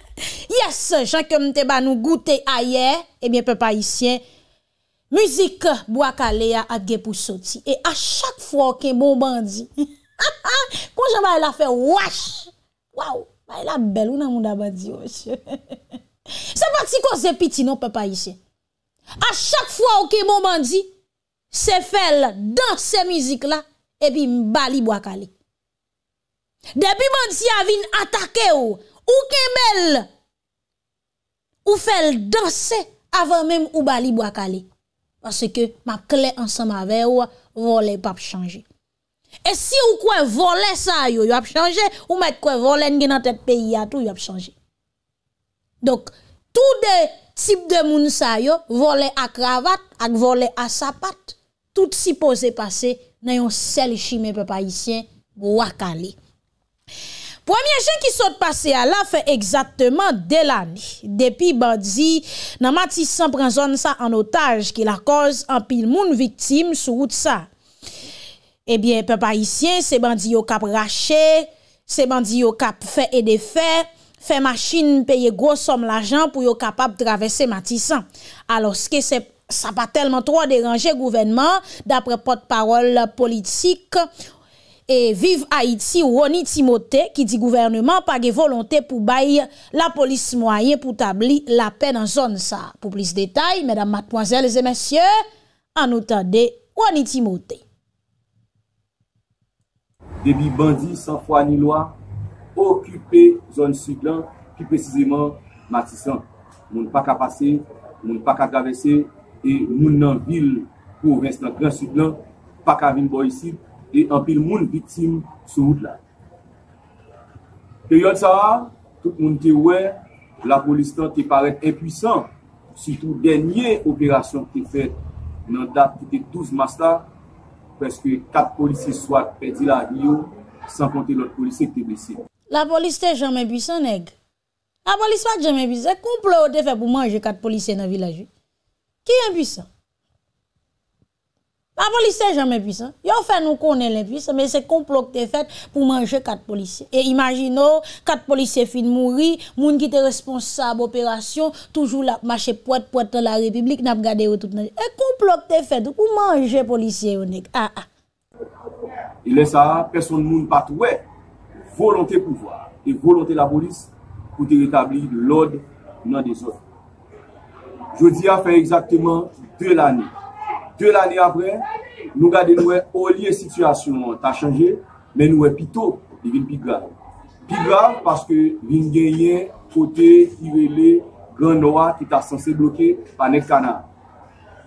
Yes, chanke mte ba nou goute ayer, e miye eh pe pa isyen. Muzik, bwa kale a, a ge pou soti. E a chak fwa ke mou bon bandi. Ha ha, konjè ba e la fè wach, waw, ba e la bel ou nan moun da ba di wach. Oh, se pati kon zè piti nou pe pa yise. A chak fwa ou ke moun bandi, se fèl dansè mizik la, e pi mbali bwa kale. Depi bandi a vin atake ou, ou ke mel, ou fèl dansè avan mèm ou bali bwa kale. Pase ke ma kle ansan ma ve ou, ou le pap chanje. E si ou kwen vole sa yo, yo ap chanje, ou met kwen vole nge nan tet peyi a tou, yo ap chanje. Dok, tout de tip de moun sa yo, vole ak ravat, ak vole asapat, tout si pose pase, nan yon sel chime pe pa isyen, wakale. Premye chen ki sote pase a la, fe ekzatman de lani. Depi badzi, nan mati san pren zon sa an otaj ki la koz an pil moun viktim sou wout sa. Ebyen, pe pa isye, se bandi yo kap rache, se bandi yo kap fe edefe, fe machine peye gwo som la jan pou yo kapap travesse matisan. Aloske, sa pa telman tro a deranje gouvenman, dapre pot parol politik, e viv Haiti ou Oni Timote ki di gouvenman page volonte pou baye la polis mwaye pou tabli la pen an zon sa. Po plis detay, medan matmoazel e zemensye, anoutan de Oni Timote. debi bandi san fwa ni lwa, okupe zon sudlan, ki pesizeman Matisan. Moun pak a pase, moun pak a gavese, e moun nan vil pou restan kran sudlan, pak a vin bo yisid, e anpil moun vitim sou mout la. Peryon sa a, tout moun te wè, la polistan te pare impwisan, si tou denye operasyon te fè nan dati te 12 mastar, peske kat polisye swak pedi la riyou, san konti lot polisye te bise. La polis te jaman bise, neg. La poliswa jaman bise, koum plou de fe pou manje kat polisye nan vilaje. Ki yon bise? A polisye jan men pisan. Yon fè nou konen len pisan, men se konplok te fèt pou manje kat polisye. E imagino, kat polisye fin mouri, moun ki te responsab operasyon, toujou la mache pwet pwet la republik, nap gade yo tout nan. E konplok te fèt pou manje polisye yon ek. E lesa, person moun pat wè, volante pouvoar, e volante la polis, pou te retabli l'od nan de zofi. Je di a fè exactement de l'anek. De l'anè apre, nou gade nou e olye situasyon ta chanje, men nou e pito, devine pi grave. Pi grave, paske vin genyen, kote, ivele, gen noa ki ta sanse blokè pa net kanal.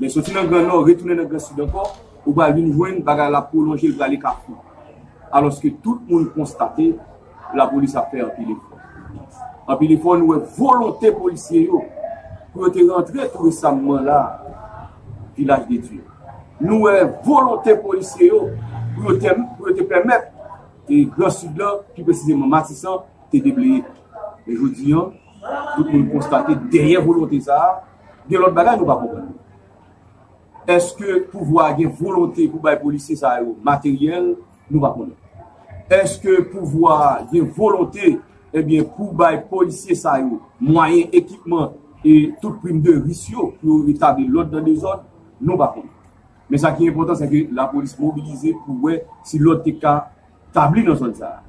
Men soti nan gen noa, retounen nan gen sudanko, ou ba vin jwen baga la polonje vrali kakou. Alonske tout moun konstate, la polis a fè an pilifon. An pilifon nou e volontè polisye yo, pou te rentre tout resanman la, Vilaj de Tuyen. Nou e euh, volonté polisye yo pou yo te premèp te glos sud la, ki pesizèman matisant te deblé. E joudiyan tout moun konstate, deryen volonté sa, gen lòt bagaj nou va konnen. Eske pou vwa gen volonté pou bay polisye sa yo materyèl, nou va konnen. Eske pou vwa gen volonté, ebyen pou bay polisye sa yo mwayen ekipman e tout prim de risyon pou vétabli lòt dan de zòt Nou ba kon. Men sa ki yon impotant sa ki la polis mobilize pou we si lote ka tabli nan soldat.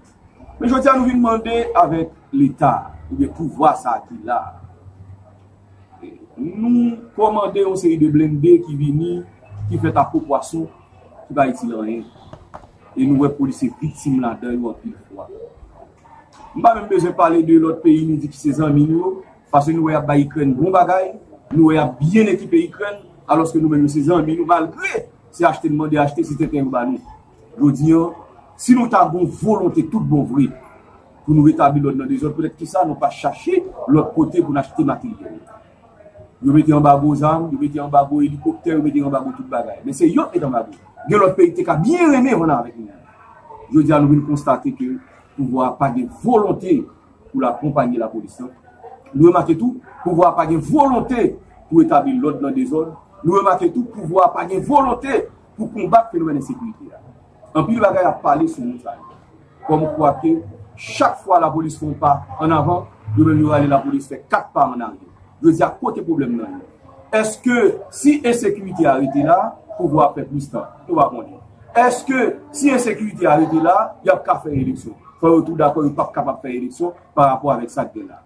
Men joti an nou vi nman de avet l'Etat pou ve pouvoa sa ki la. Nou komande yon seri de blende ki vini ki fet apop wason ki bay ti lan en. E nou we polise vitim la den yon pil fwa. Mba men pe jen pale de lote peyi ni di ki se zan minyo. Pase nou we ap bayi kwen bon bagay. Nou we ap bien ekipe yi kwen. aloske nou men yon se zan, mi nou mal kre se achete nman de achete, se teke nman yo diyon, si nou ta bon volonte tout bonvrit pou nou etabli lòd nan de zon, pou lete ki sa nou pa chache lòd kote pou n'achete matil yo meti an bago zan yo meti an bago elikopter, yo meti an bago tout bagay, men se yon etan bago gen lòd peyite ka biye reme vwana avèk yo diyon nou vil konstate ke pou vwa apage volonte pou l'akompany la polisyon nou mati tout, pou vwa apage volonte pou etabli lòd nan de zon Nou remate tout pou vou apagne volote pou konbate fenomen ensekuiti la. Anpil bagay ap pale sou moun chal. Kon mou kwa ke chak fwa la bolis foun pa an avan, nou men yor ale la bolis fwe kat pa an ange. Nou zi ak kote problem nan yon. Eske si ensekuiti a rete la, pou vou ap pep mou ston. Tou wap moun di. Eske si ensekuiti a rete la, yon ka fwe releksyon. Fwe wotou dako yon pa kapap fwe releksyon pa rapo avet sa de la.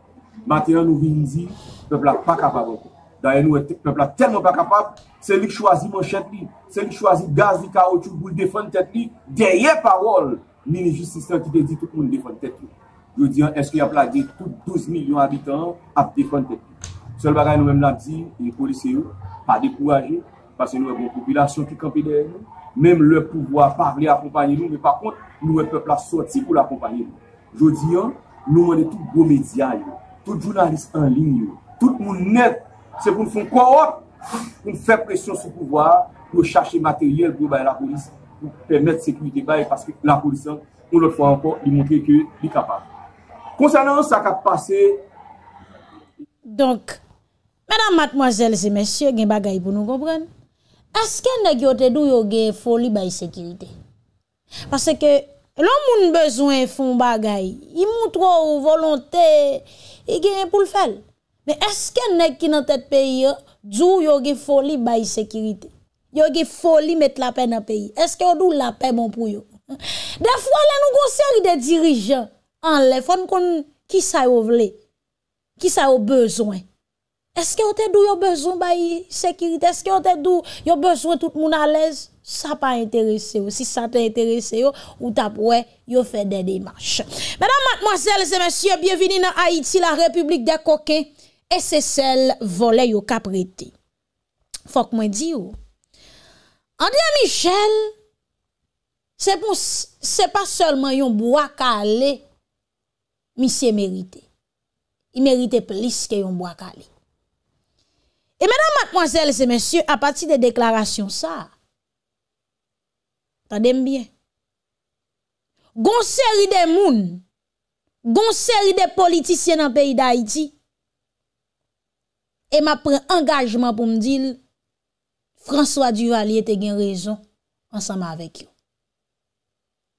Mate an nou vini zi, pou vla pa kapap avokon. Daye nou et pepla telman pa kapap Se li chwazi manchet li Se li chwazi gaz li kao chou Boul defon tet li Deye parol Ministrisistant ki te di tout moun defon tet li Jodi an eske ya plage Tout 12 milyon habitant ap defon tet li Sol bagay nou menm la di Yon polisi yo Pa dekouwaje Pase nou e bon popilasyon ki kampi dey Mem le poubo a parli akompanyi yo Me pa kont nou et pepla soti pou l'akompanyi yo Jodi an Nou menm tout go media yo Tout jounalist anling yo Tout moun net Se pou nou foun kwa ot, pou nou fè presyon sou pouvoar, pou nou chache materyel pou baye la polis, pou nou pèmète sekurite baye, paske la polisan, pou nou fwa anpon, di moun kèkè, di kapal. Konsanans, sa kak pase. Donk, mèdam matmwazèl zè mèsyè, gen bagay pou nou gobran, aske nè gyo te dou yo gen foun li baye sekurite? Paske ke, lò moun bezwen foun bagay, y moun trò ou volontè gen pou l'fèl. Men eske nek ki nan tet peyi yo, djou yo ge foli bayi sekirite. Yo ge foli met la pey nan peyi. Eske yo djou la pey moun pou yo. De fwa le nou gonseri de dirijan, anle, fwa nou kon ki sa yo vle. Ki sa yo bezwen. Eske yo te djou yo bezwen bayi sekirite. Eske yo te djou yo bezwen tout moun alez. Sa pa interese yo. Si sa te interese yo, ou tap we, yo fe de demarche. Madame, mademoiselle, se monsier, biye vini nan Haiti, la republik de Koke. E se sel voley yo kap rete. Fok mwen di yo. Andria Michel, se pa solman yon bo akale, mi se merite. Y merite plis ke yon bo akale. E menan, madkwansel se mensyo, a pati de deklarasyon sa, ta dem bien. Gon seri de moun, gon seri de politisyen an peyi da iti, E ma pren angajman pou mdil François Duvalier te gen rezon Ansama avèk yo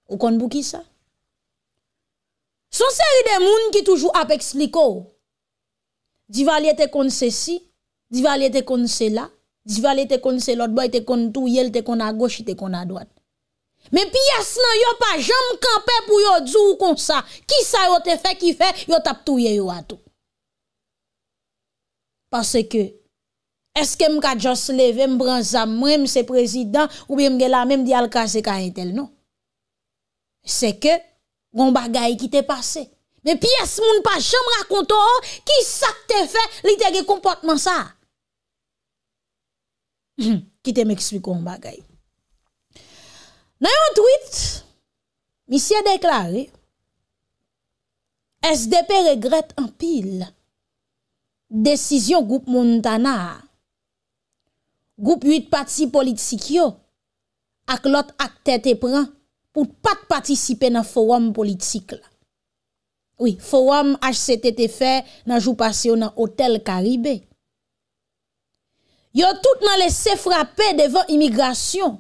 Ou kon bou ki sa? Son seri de moun ki toujou ap ekspliko oh. Duvalier te kon se si Duvalier te kon se la Duvalier te kon se lot Boy te kon tou yel Te kon a goche Te kon a doat Men pi yas nan yo pa jam kampe Pou yo djou kon sa Ki sa yo te fe ki fe Yo tap tou ye yo atou Pase ke, eske m ka jos leve m bran zam mwem se prezident ou m gen la mèm di al kaze ka entel non? Se ke, m bagay ki te pase. Me pi es moun pa chan m rakonto ho, ki sak te fe litege kompotman sa? Hmm, ki te m eksplik m bagay. Nan yon tweet, mi siye deklare, SDP regrete an pil la. Desisyon goup moun dana a. Goup yit pati politik yo. Ak lot ak tete pran. Pout pati patisipe nan forum politik la. Oui, forum HCTTF nan jou passe yo nan hotel Karibé. Yo tout nan lese frape devan imigrasyon.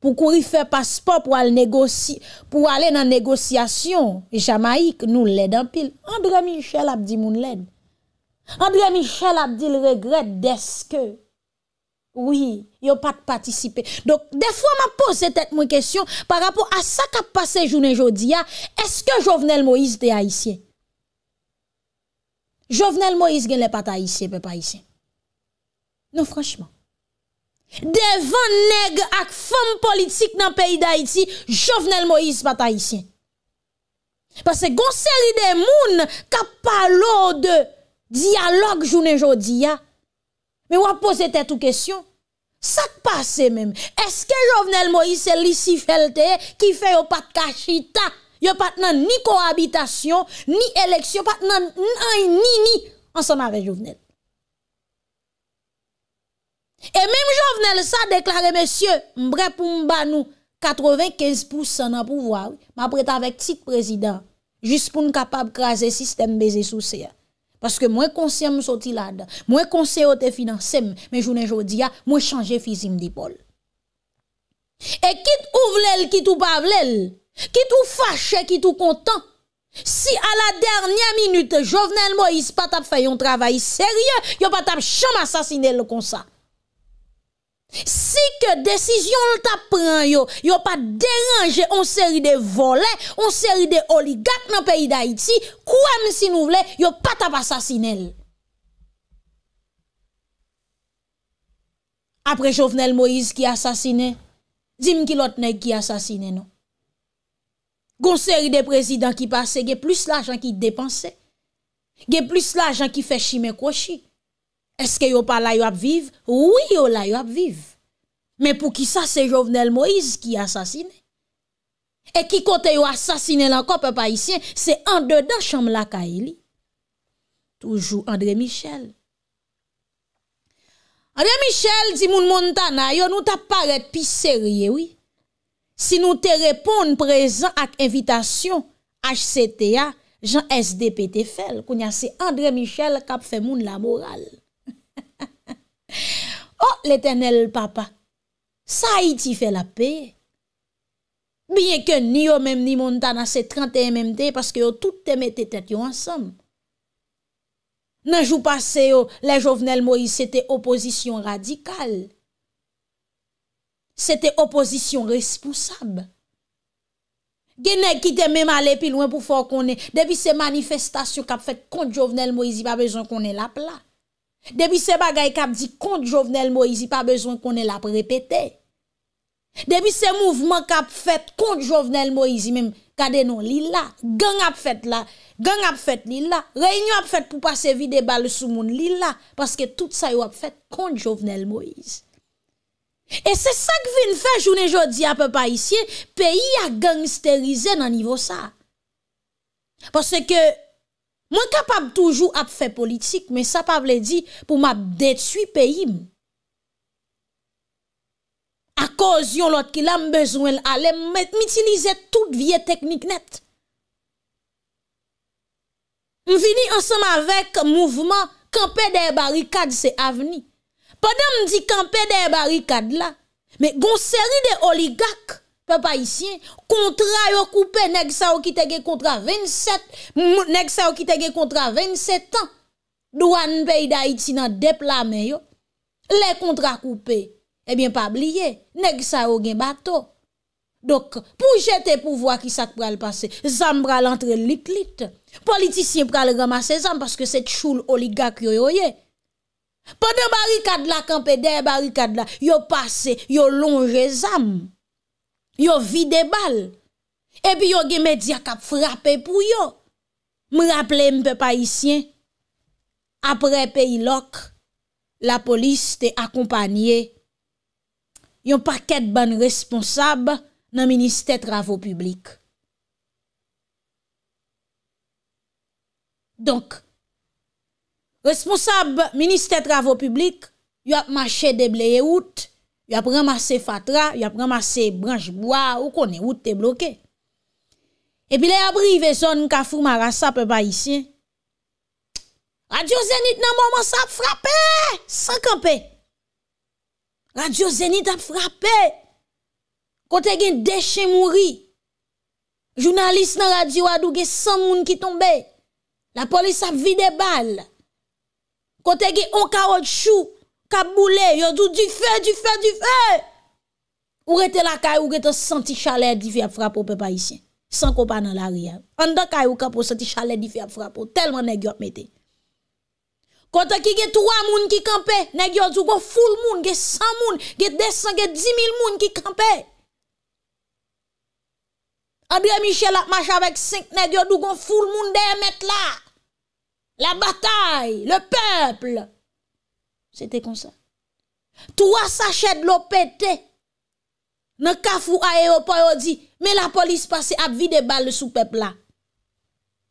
Pou kouri fè paspon pou alè nan negosyasyon. Jamaik nou lèd anpil. André Michel abdi moun lèd. André Michel a di l'regret Deske Oui, yo pati patisipe Dok defwa ma pose tet mwen kesyon Par rapport a sa kap pase jounen jodi Ya, eske Jovenel Moïse de Aïsien? Jovenel Moïse gen non, le pat Aïsien Pe pa Aïsien Non franchman Devan neg ak fom politik Nan peyi da Aïti Jovenel Moïse pat Aïsien Pase gonseri de moun Kap palo de Diyalog jounen jodi ya. Me wap pose tetou kesyon. Sa te pase men. Eske Jovenel Moïse Lissifelteye ki fe yo pat kachita. Yo pat nan ni kohabitasyon, ni eleksyon, pat nan nan ni ni. An san avè Jovenel. E men Jovenel sa deklare monsye, mbre pou mba nou 95% nan pouvwa. Ma preta vek tit prezident jis pou n kapab krasè sistem beze sou seya. Paske mwen konsey m soti lad, mwen konsey ote finansem, men jounen jodi ya, mwen chanje fizim di bol. E kit ou vlel, kit ou pavlel, kit ou fache, kit ou kontan, si a la dernyan minut, jovenel mo is patap fayon travay, serye, yo patap cham asasine l kon sa. Si ke desisyon l tap pran yo, yo pa deranje, on seri de vole, on seri de oligat nan peyi da iti, kouan si nou vle, yo pa tap asasine l. Apre Jovenel Moïse ki asasine, dim ki lot nek ki asasine nou. Gon seri de prezident ki pase, ge plus l ajan ki depanse, ge plus l ajan ki fe chime kwa chik. Eske yo pa la yo ap vive? Ou yo la yo ap vive? Men pou ki sa se Jovenel Moïse ki asasine? E ki kote yo asasine lanko pe pa isyen, se an de dan chanm laka e li? Toujou André Michel. André Michel, di moun montana, yo nou ta paret pi serye, oui. Si nou te repon prezen ak evitasyon, HCTA, jan SDP te fel, koun ya se André Michel kap fe moun la moral. Oh, l'Etenel Papa, sa iti fe la pe. Biye ke ni yo menm ni moun ta nan se 31 M.D. paske yo tout te mette tet yo ansam. Nanjou pase yo, le Jovenel Moïse, se te oposisyon radikal. Se te oposisyon responsab. Genè ki te menm ale pi lwen pou fò konen. Debi se manifestasyon kap fèt kont Jovenel Moïse, i pa bezon konen la plak. Debi se bagay kap di kont jovenel Moizi, pa bezon konen lap repete. Debi se mouvman kap fet kont jovenel Moizi, mèm kade nou li la. Gang ap fet la. Gang ap fet li la. Rènyon ap fet pou pase vide bal sou moun li la. Paske tout sa yo ap fet kont jovenel Moizi. E se sa kvin fe, jounen jodi ap pa pa isye, peyi a gangsterize nan nivo sa. Paske ke, Mwen kapap toujou ap fe politik, men sa pavle di pou m ap detui peyi m. A kozyon lot ki lam bezwen ale, m itilize tout vie teknik net. M vini ansam avek mouvment, kampe de barikad se avni. Padam di kampe de barikad la, men gonseri de oligak. Pa pa isye, kontra yo koupe, neg sa yo ki tege kontra 27, neg sa yo ki tege kontra 27 an. Dou an be yi da iti nan deplame yo. Le kontra koupe, ebyen eh pa bliye, neg sa yo gen bato. Dok, pou jete pou vwa ki sak pral pase, zanm pral entre lit-lit. Politisyen pral ramase zanm, paske se tchoul oligak yo yo ye. Pa de bari kad la kampede, bari kad la, yo pase, yo longe zanm. Yo vide bal. Epi yo gemedzi ak ap frape pou yo. M raple mpe pa isyen. Apre pe ilok, la polis te akompanye. Yo paket ban responsab nan Ministè Travo Publik. Donk. Responsab Ministè Travo Publik yo ap mache deb leye oute. Ya prema se fatra, ya prema se branjboa, ou konen wote te bloke. Epi le aprive son, mka fou mara sape ba isye. Radio Zenit nan mouman sape frape, 50p. Radio Zenit sape frape. Kote gen deshe mouri. Jounalist nan radio adouge, 100 moun ki tombe. La polis sape vide bal. Kote gen onka od chou. kaboulé, yo dou du feu, du feu, du feu. Ou rete la kay ou rete senti chalet di a frappe au peuple haïtien. Sans ko pa dans l'arrière. Hein. En da kay ou kapo senti chalet di a frappe, tellement nèg yo mette. Quand ki gen 3 moun ki kampe, nèg yo dou go full moun, gen 100 moun, gen 200, gen 10 000 moun ki kampe. André Michel a marché avec 5 nèg yo dou go full moun de mettre là. La bataille, le peuple. Se te konsa. Tou a sa ched lo pete. Nan kaf ou non? a e o po yo di. Me la polis pase ap vide bal le soupepla.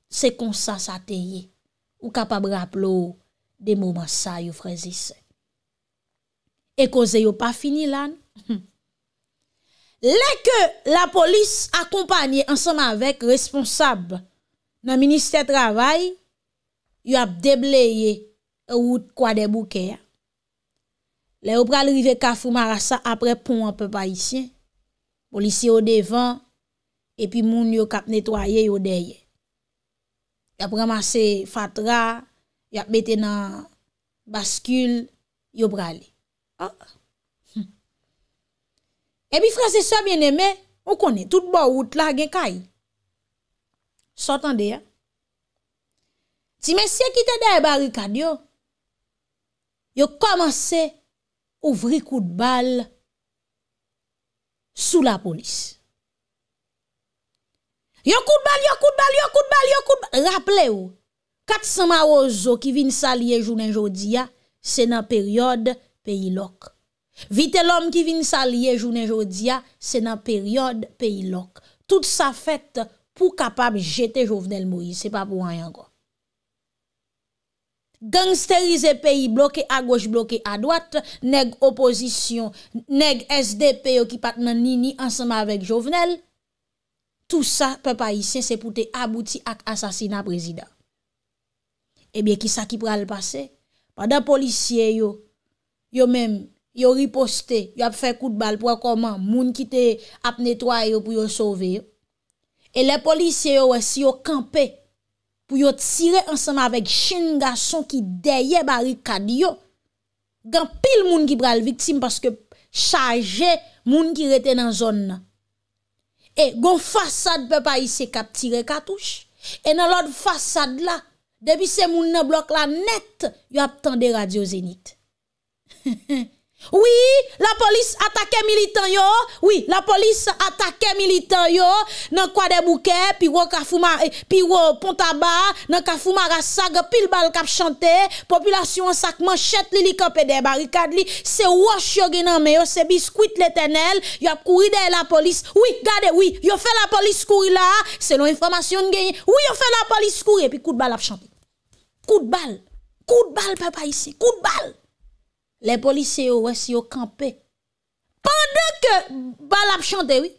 Se konsa sa te ye. Ou kap ap rap lo de mouman sa yo frezise. E koze yo pa fini lan. Le ke la polis akompanyen ansan avèk responsab nan Ministè Travay. Yo ap debleye ou kwa debouke ya. Le yo prale rive kafou marasa apre pon anpe pa isye. Polisi yo devan. Epi moun yo kap netwaye yo deye. Ya premanse fatra. Ya bete nan baskul yo prale. Ah. Hm. Epi franse sa mwen eme. On kone tout bo out la gen kaye. Sotande ya. Ti men se ki te deye bari kade yo. Yo komanse. ouvri kout bal sou la polis. Yo kout bal, yo kout bal, yo kout bal, yo kout bal. Raple ou. Kat sa ma ozo ki vin salye jounen jodi ya, se nan peryode peyi lok. Vite lom ki vin salye jounen jodi ya, se nan peryode peyi lok. Tout sa fèt pou kapab jete jovenel mou. Se pa pou wanyan gò. gangsterize peyi bloke a goj, bloke a doat, neg opozisyon, neg SDP yo ki pat nan nini ansama vek Jovenel, tout sa pe pa yisye se pou te abouti ak asasina prezida. Ebyen, eh ki sa ki pral pase? Pada polisye yo, yo men, yo riposte, yo ap fe kout bal pou akoman moun ki te ap netwaye yo pou yo sove yo. E le polisye yo wè si yo kampe yo, pou yo tire ansama vek chen gason ki deye bari kadi yo, gan pil moun ki pral viktim, paske chaje moun ki rete nan zon nan. E, gon fasad pe pa yise kap tire katouche, e nan lod fasad la, debi se moun nan blok la net, yo ap tende radio zenit. He he he. Oui, la police attaquait militant yo. Oui, la police attaquait militant yo. Nan quoi des bouquets, puis le kafouma, eh, puis pontaba, nan kafouma rasag, pile bal kap chante, population sac manchette li li des barricades li, c'est wash yo genan mais yo, c'est biscuit l'éternel, Il a couru derrière la police. Oui, regardez, oui, yo fait la police courir là, selon information gagne. Oui, yo fait la police courir, e puis coup de balle a chanté. Coup de balle, coup de balle papa ici, coup de balle. Le polis se yo wes, se yo kampe. Pandan ke bal ap chante, oui.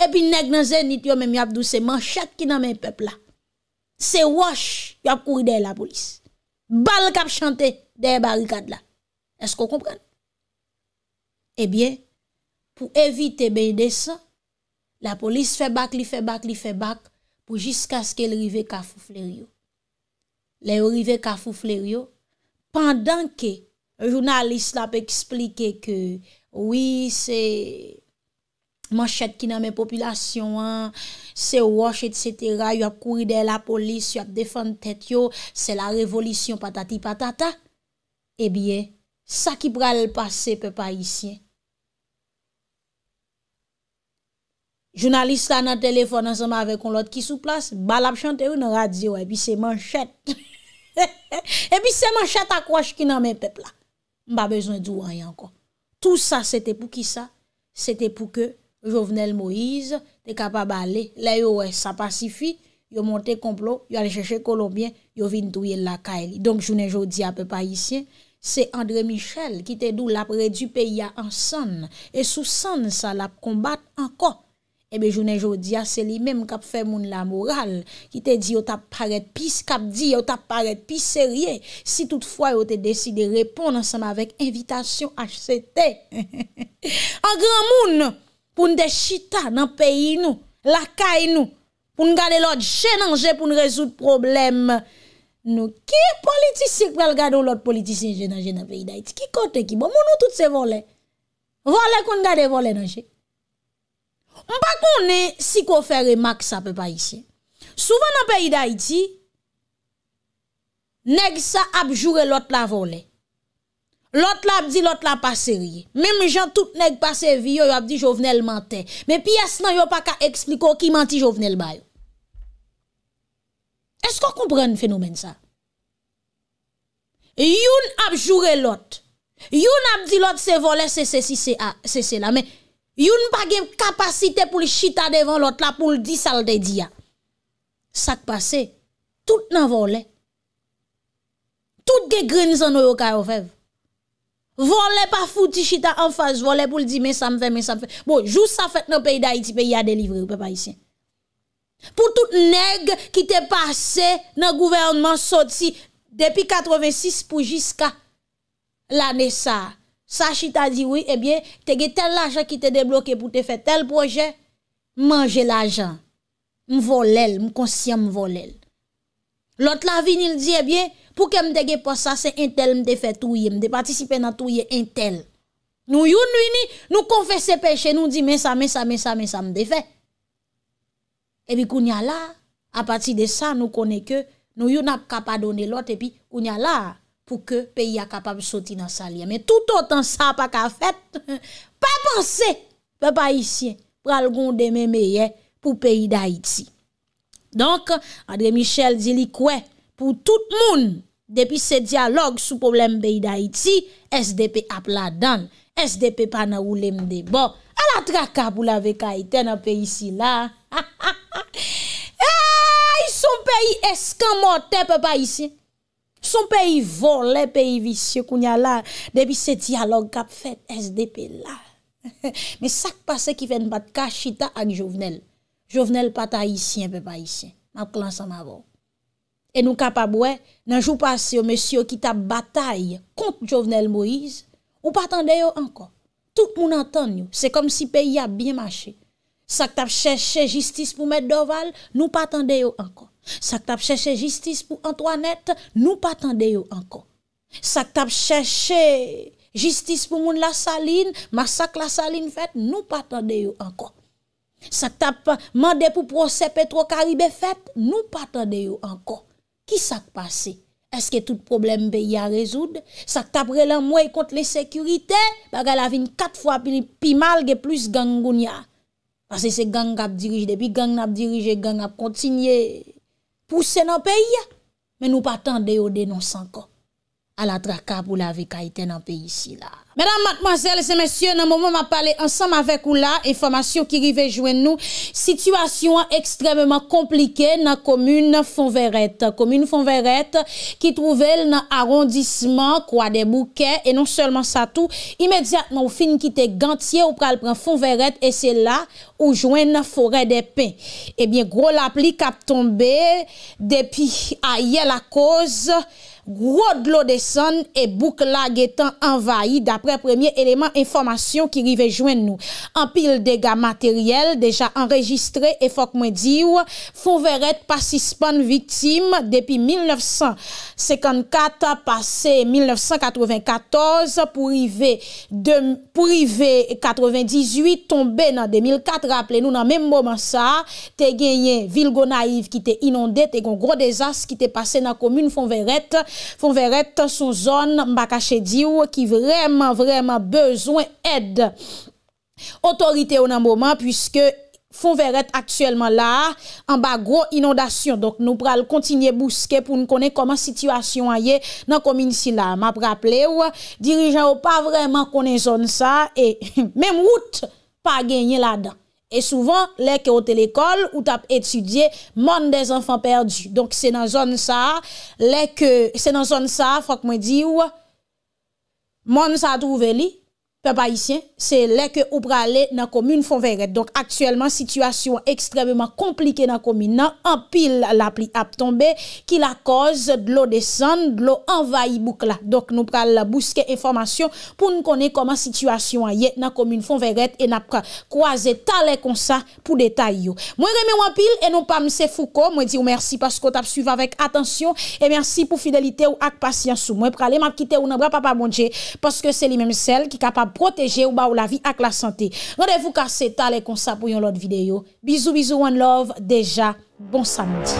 Epi neg nan zen, nit yo men mi ap dou seman, chak ki nan men pep la. Se wesh, yo ap kouri de la polis. Bal kap chante, deye barikad la. Esko kompran? E bien, pou evite beye de sa, la polis fe bak, li fe bak, li fe bak, pou jiska ske le rive ka fufle ryo. Le rive ka fufle ryo, pandan ke, Un jounalist la pe eksplike ke Oui, se Manchette ki nan men populasyon Se wosh et setera Yo ap kouri de la polis Yo ap defante tet yo Se la revolisyon patati patata Ebyen, eh sa ki pral Pase pe pa isyen Jounalist la nan telefon Anseman ave kon lot ki sou plas Balap chante ou nan radyo Ebyen se manchette Ebyen se manchette ak wosh ki nan men pepla Mba bezwen di wanyan kon. Tout sa, sete pou ki sa? Sete pou ke Jovenel Moise te kapab ale. La yo wè, sa pasifi, yo monte komplo, yo ale cheche Kolombien, yo vin touye lakay li. Donk, jounen jo di apè pa isyen, se André Michel ki te dou lapre di peya ansan. E sou san sa lap konbat ankon. Ebe jounen jodi a se li menm kap fe moun la moral. Ki te di yo tap paret pis kap di yo tap paret pis se rye. Si toutfwa yo te desi de repon ansama vek invitasyon HCT. A gran moun pou n de chita nan peyi nou, lakay nou, pou n gade lòt jenanje pou n rezout problem nou. Ki e politisik bel gade lòt politisik jenanje nan peyi da iti? Ki kote ki bon? Moun nou tout se volè? Volè kon gade volè nanjè? Mpa konen si kon fere mak sa pe pa yisi. Souvan nan pe yi da yiti, neg sa ap jure lot la vole. Lot la ap di lot la pase rye. Mem jantout neg pase rye, yo yo ap di jo vene l manten. Men pi as nan yo pa ka ekspliko ki manti jo vene l bayo. Esko kompren fenomen sa? Youn ap jure lot. Youn ap di lot se vole se se si se la men. Youn pa gen kapasite pou li chita devan lot la pou li disal de diya. Sak pase, tout nan vole. Tout gen gren zan ou yo ka yo fev. Vole pa fouti chita an faz, vole pou li di me sa mfe, me sa mfe. Bo, jou sa fete nan peyi da iti peyi ya delivre ou pe pa isen. Pou tout neg ki te pase nan gouvernman soti depi 86 pou jiska la nesa a. Sachi ta di, ebyen, eh tege tel lajan ki te debloke pou te fe tel proje, manje lajan. Mvolel, mkonsya mvolel. Lot la vinil di, ebyen, eh pou ke mdege posa, se entel mdefe touye, mde patisipe nan touye entel. Nou yon, nou yoni, nou konfese peche, nou di men sa, men sa, men sa, men sa mdefe. Ebyen, kounya la, apati de sa nou kone ke, nou yon ap kapadone lot, ebyen, kounya la. pou ke peyi a kapab soti nan sa liye. Me tout otan sa pa ka fet, pa pense, pe pa isye, pral gonde me meye pou peyi da iti. Donk, André Michel di li kwe, pou tout moun, depi se dialog sou problem peyi da iti, SDP ap la dan, SDP pa nan oulem de bo, ala traka pou la ve ka ite nan peyi si la. Ha ha ha! Ha! Son peyi eskan moten pe pa isye. Son peyi vol, le peyi visye koun ya la, debi se diyalog kap fet SDP la. Me sak pase ki fen bat kashita ak Jovenel. Jovenel patayisyen pe payisyen, mat klansan ma vol. Bon. E nou kap abwe, nan jou pase yo mesyo ki tap batay kont Jovenel Moise, ou patan deyo anko. Tout moun anton yo, se kom si peyi a bien mache. Sak tap chèche jistis pou mèd Doval, nou patande yo anko. Sak tap chèche jistis pou Antoinette, nou patande yo anko. Sak tap chèche jistis pou moun la Saline, masak la Saline fèt, nou patande yo anko. Sak tap mande pou proses Petro Karibè fèt, nou patande yo anko. Ki sak pase? Eske tout problem be ya rezoud? Sak tap relan mwen kont le sekurite, bagal avin kat fwa pi malge plus gangoun yak. Ase se gang ap dirije depi, gang ap dirije, gang ap kontinye pousse nan peyi ya. Men nou patan deyo denonsan ka. a la draka pou la vi ka ite nan pe yisi la. Mèdam, matmazèl, se mèsyon, nan moumou ma pale ansam avèk ou la, informasyon ki rive jwen nou, sitwasyon ekstremèman komplike nan komoun Fonveret. Komoun Fonveret, ki trouve nan arondisman kwa de bouke, e non sèlman sa tou, imèdiatman ou fin kite gantye, ou pral pran Fonveret, e se la ou jwen na forè de pen. Ebyen, gro la pli kap tombe, depi a ye la koz, gro de lode son e bouk lag etan envayi dapre premier eleman informasyon ki rive jwen nou. Anpil dega materyel deja enregistre e fok mwen diw Fonveret pasispan viktim depi 1954 pase 1994 pou rive 98 tombe nan 2004 rappele nou nan menmouman sa te genyen vil go naiv ki te inonde te gon gro dezas ki te pase nan komoun Fonveret Fonveret sou zon mba kache di ou ki vreman vreman bezwen edde otorite ou nan mboman Piske fonveret aktuelman la an ba gro inondasyon Donk nou pral kontinye buske pou nou konen koman situasyon a ye nan komini si la Ma praple ou dirijan ou pa vreman konen zon sa e mem wout pa genye la dan E souvan, lè ke o telekol, ou tap etudye, moun de zanfan perdu. Donk se nan zon sa, lè ke, se nan zon sa, fok mwen di ou, moun sa touveli. pe pa isyen, se le ke ou prale nan komune fon veret. Donk, aktuelman situasyon ekstrememan komplike nan komune nan, an pil la pli ap tombe ki la koz de lo desen, de lo envayi bouk la. Donk, nou prale la bouske informasyon pou nou kone koman situasyon a ye nan komune fon veret e napre kwa zetale konsa pou detay yo. Mwen reme wapil e nou pam se fuko mwen di ou mersi pasko tap suyve avèk atensyon e mersi pou fidelite ou ak pasyansou. Mwen prale map kite ou nan bra pa pa bondje paske se li mem sel ki kapap protéger ou ba ou la vie avec la santé. Rendez-vous car c'est allé comme ça pour une autre vidéo. Bisous bisous one love déjà bon samedi.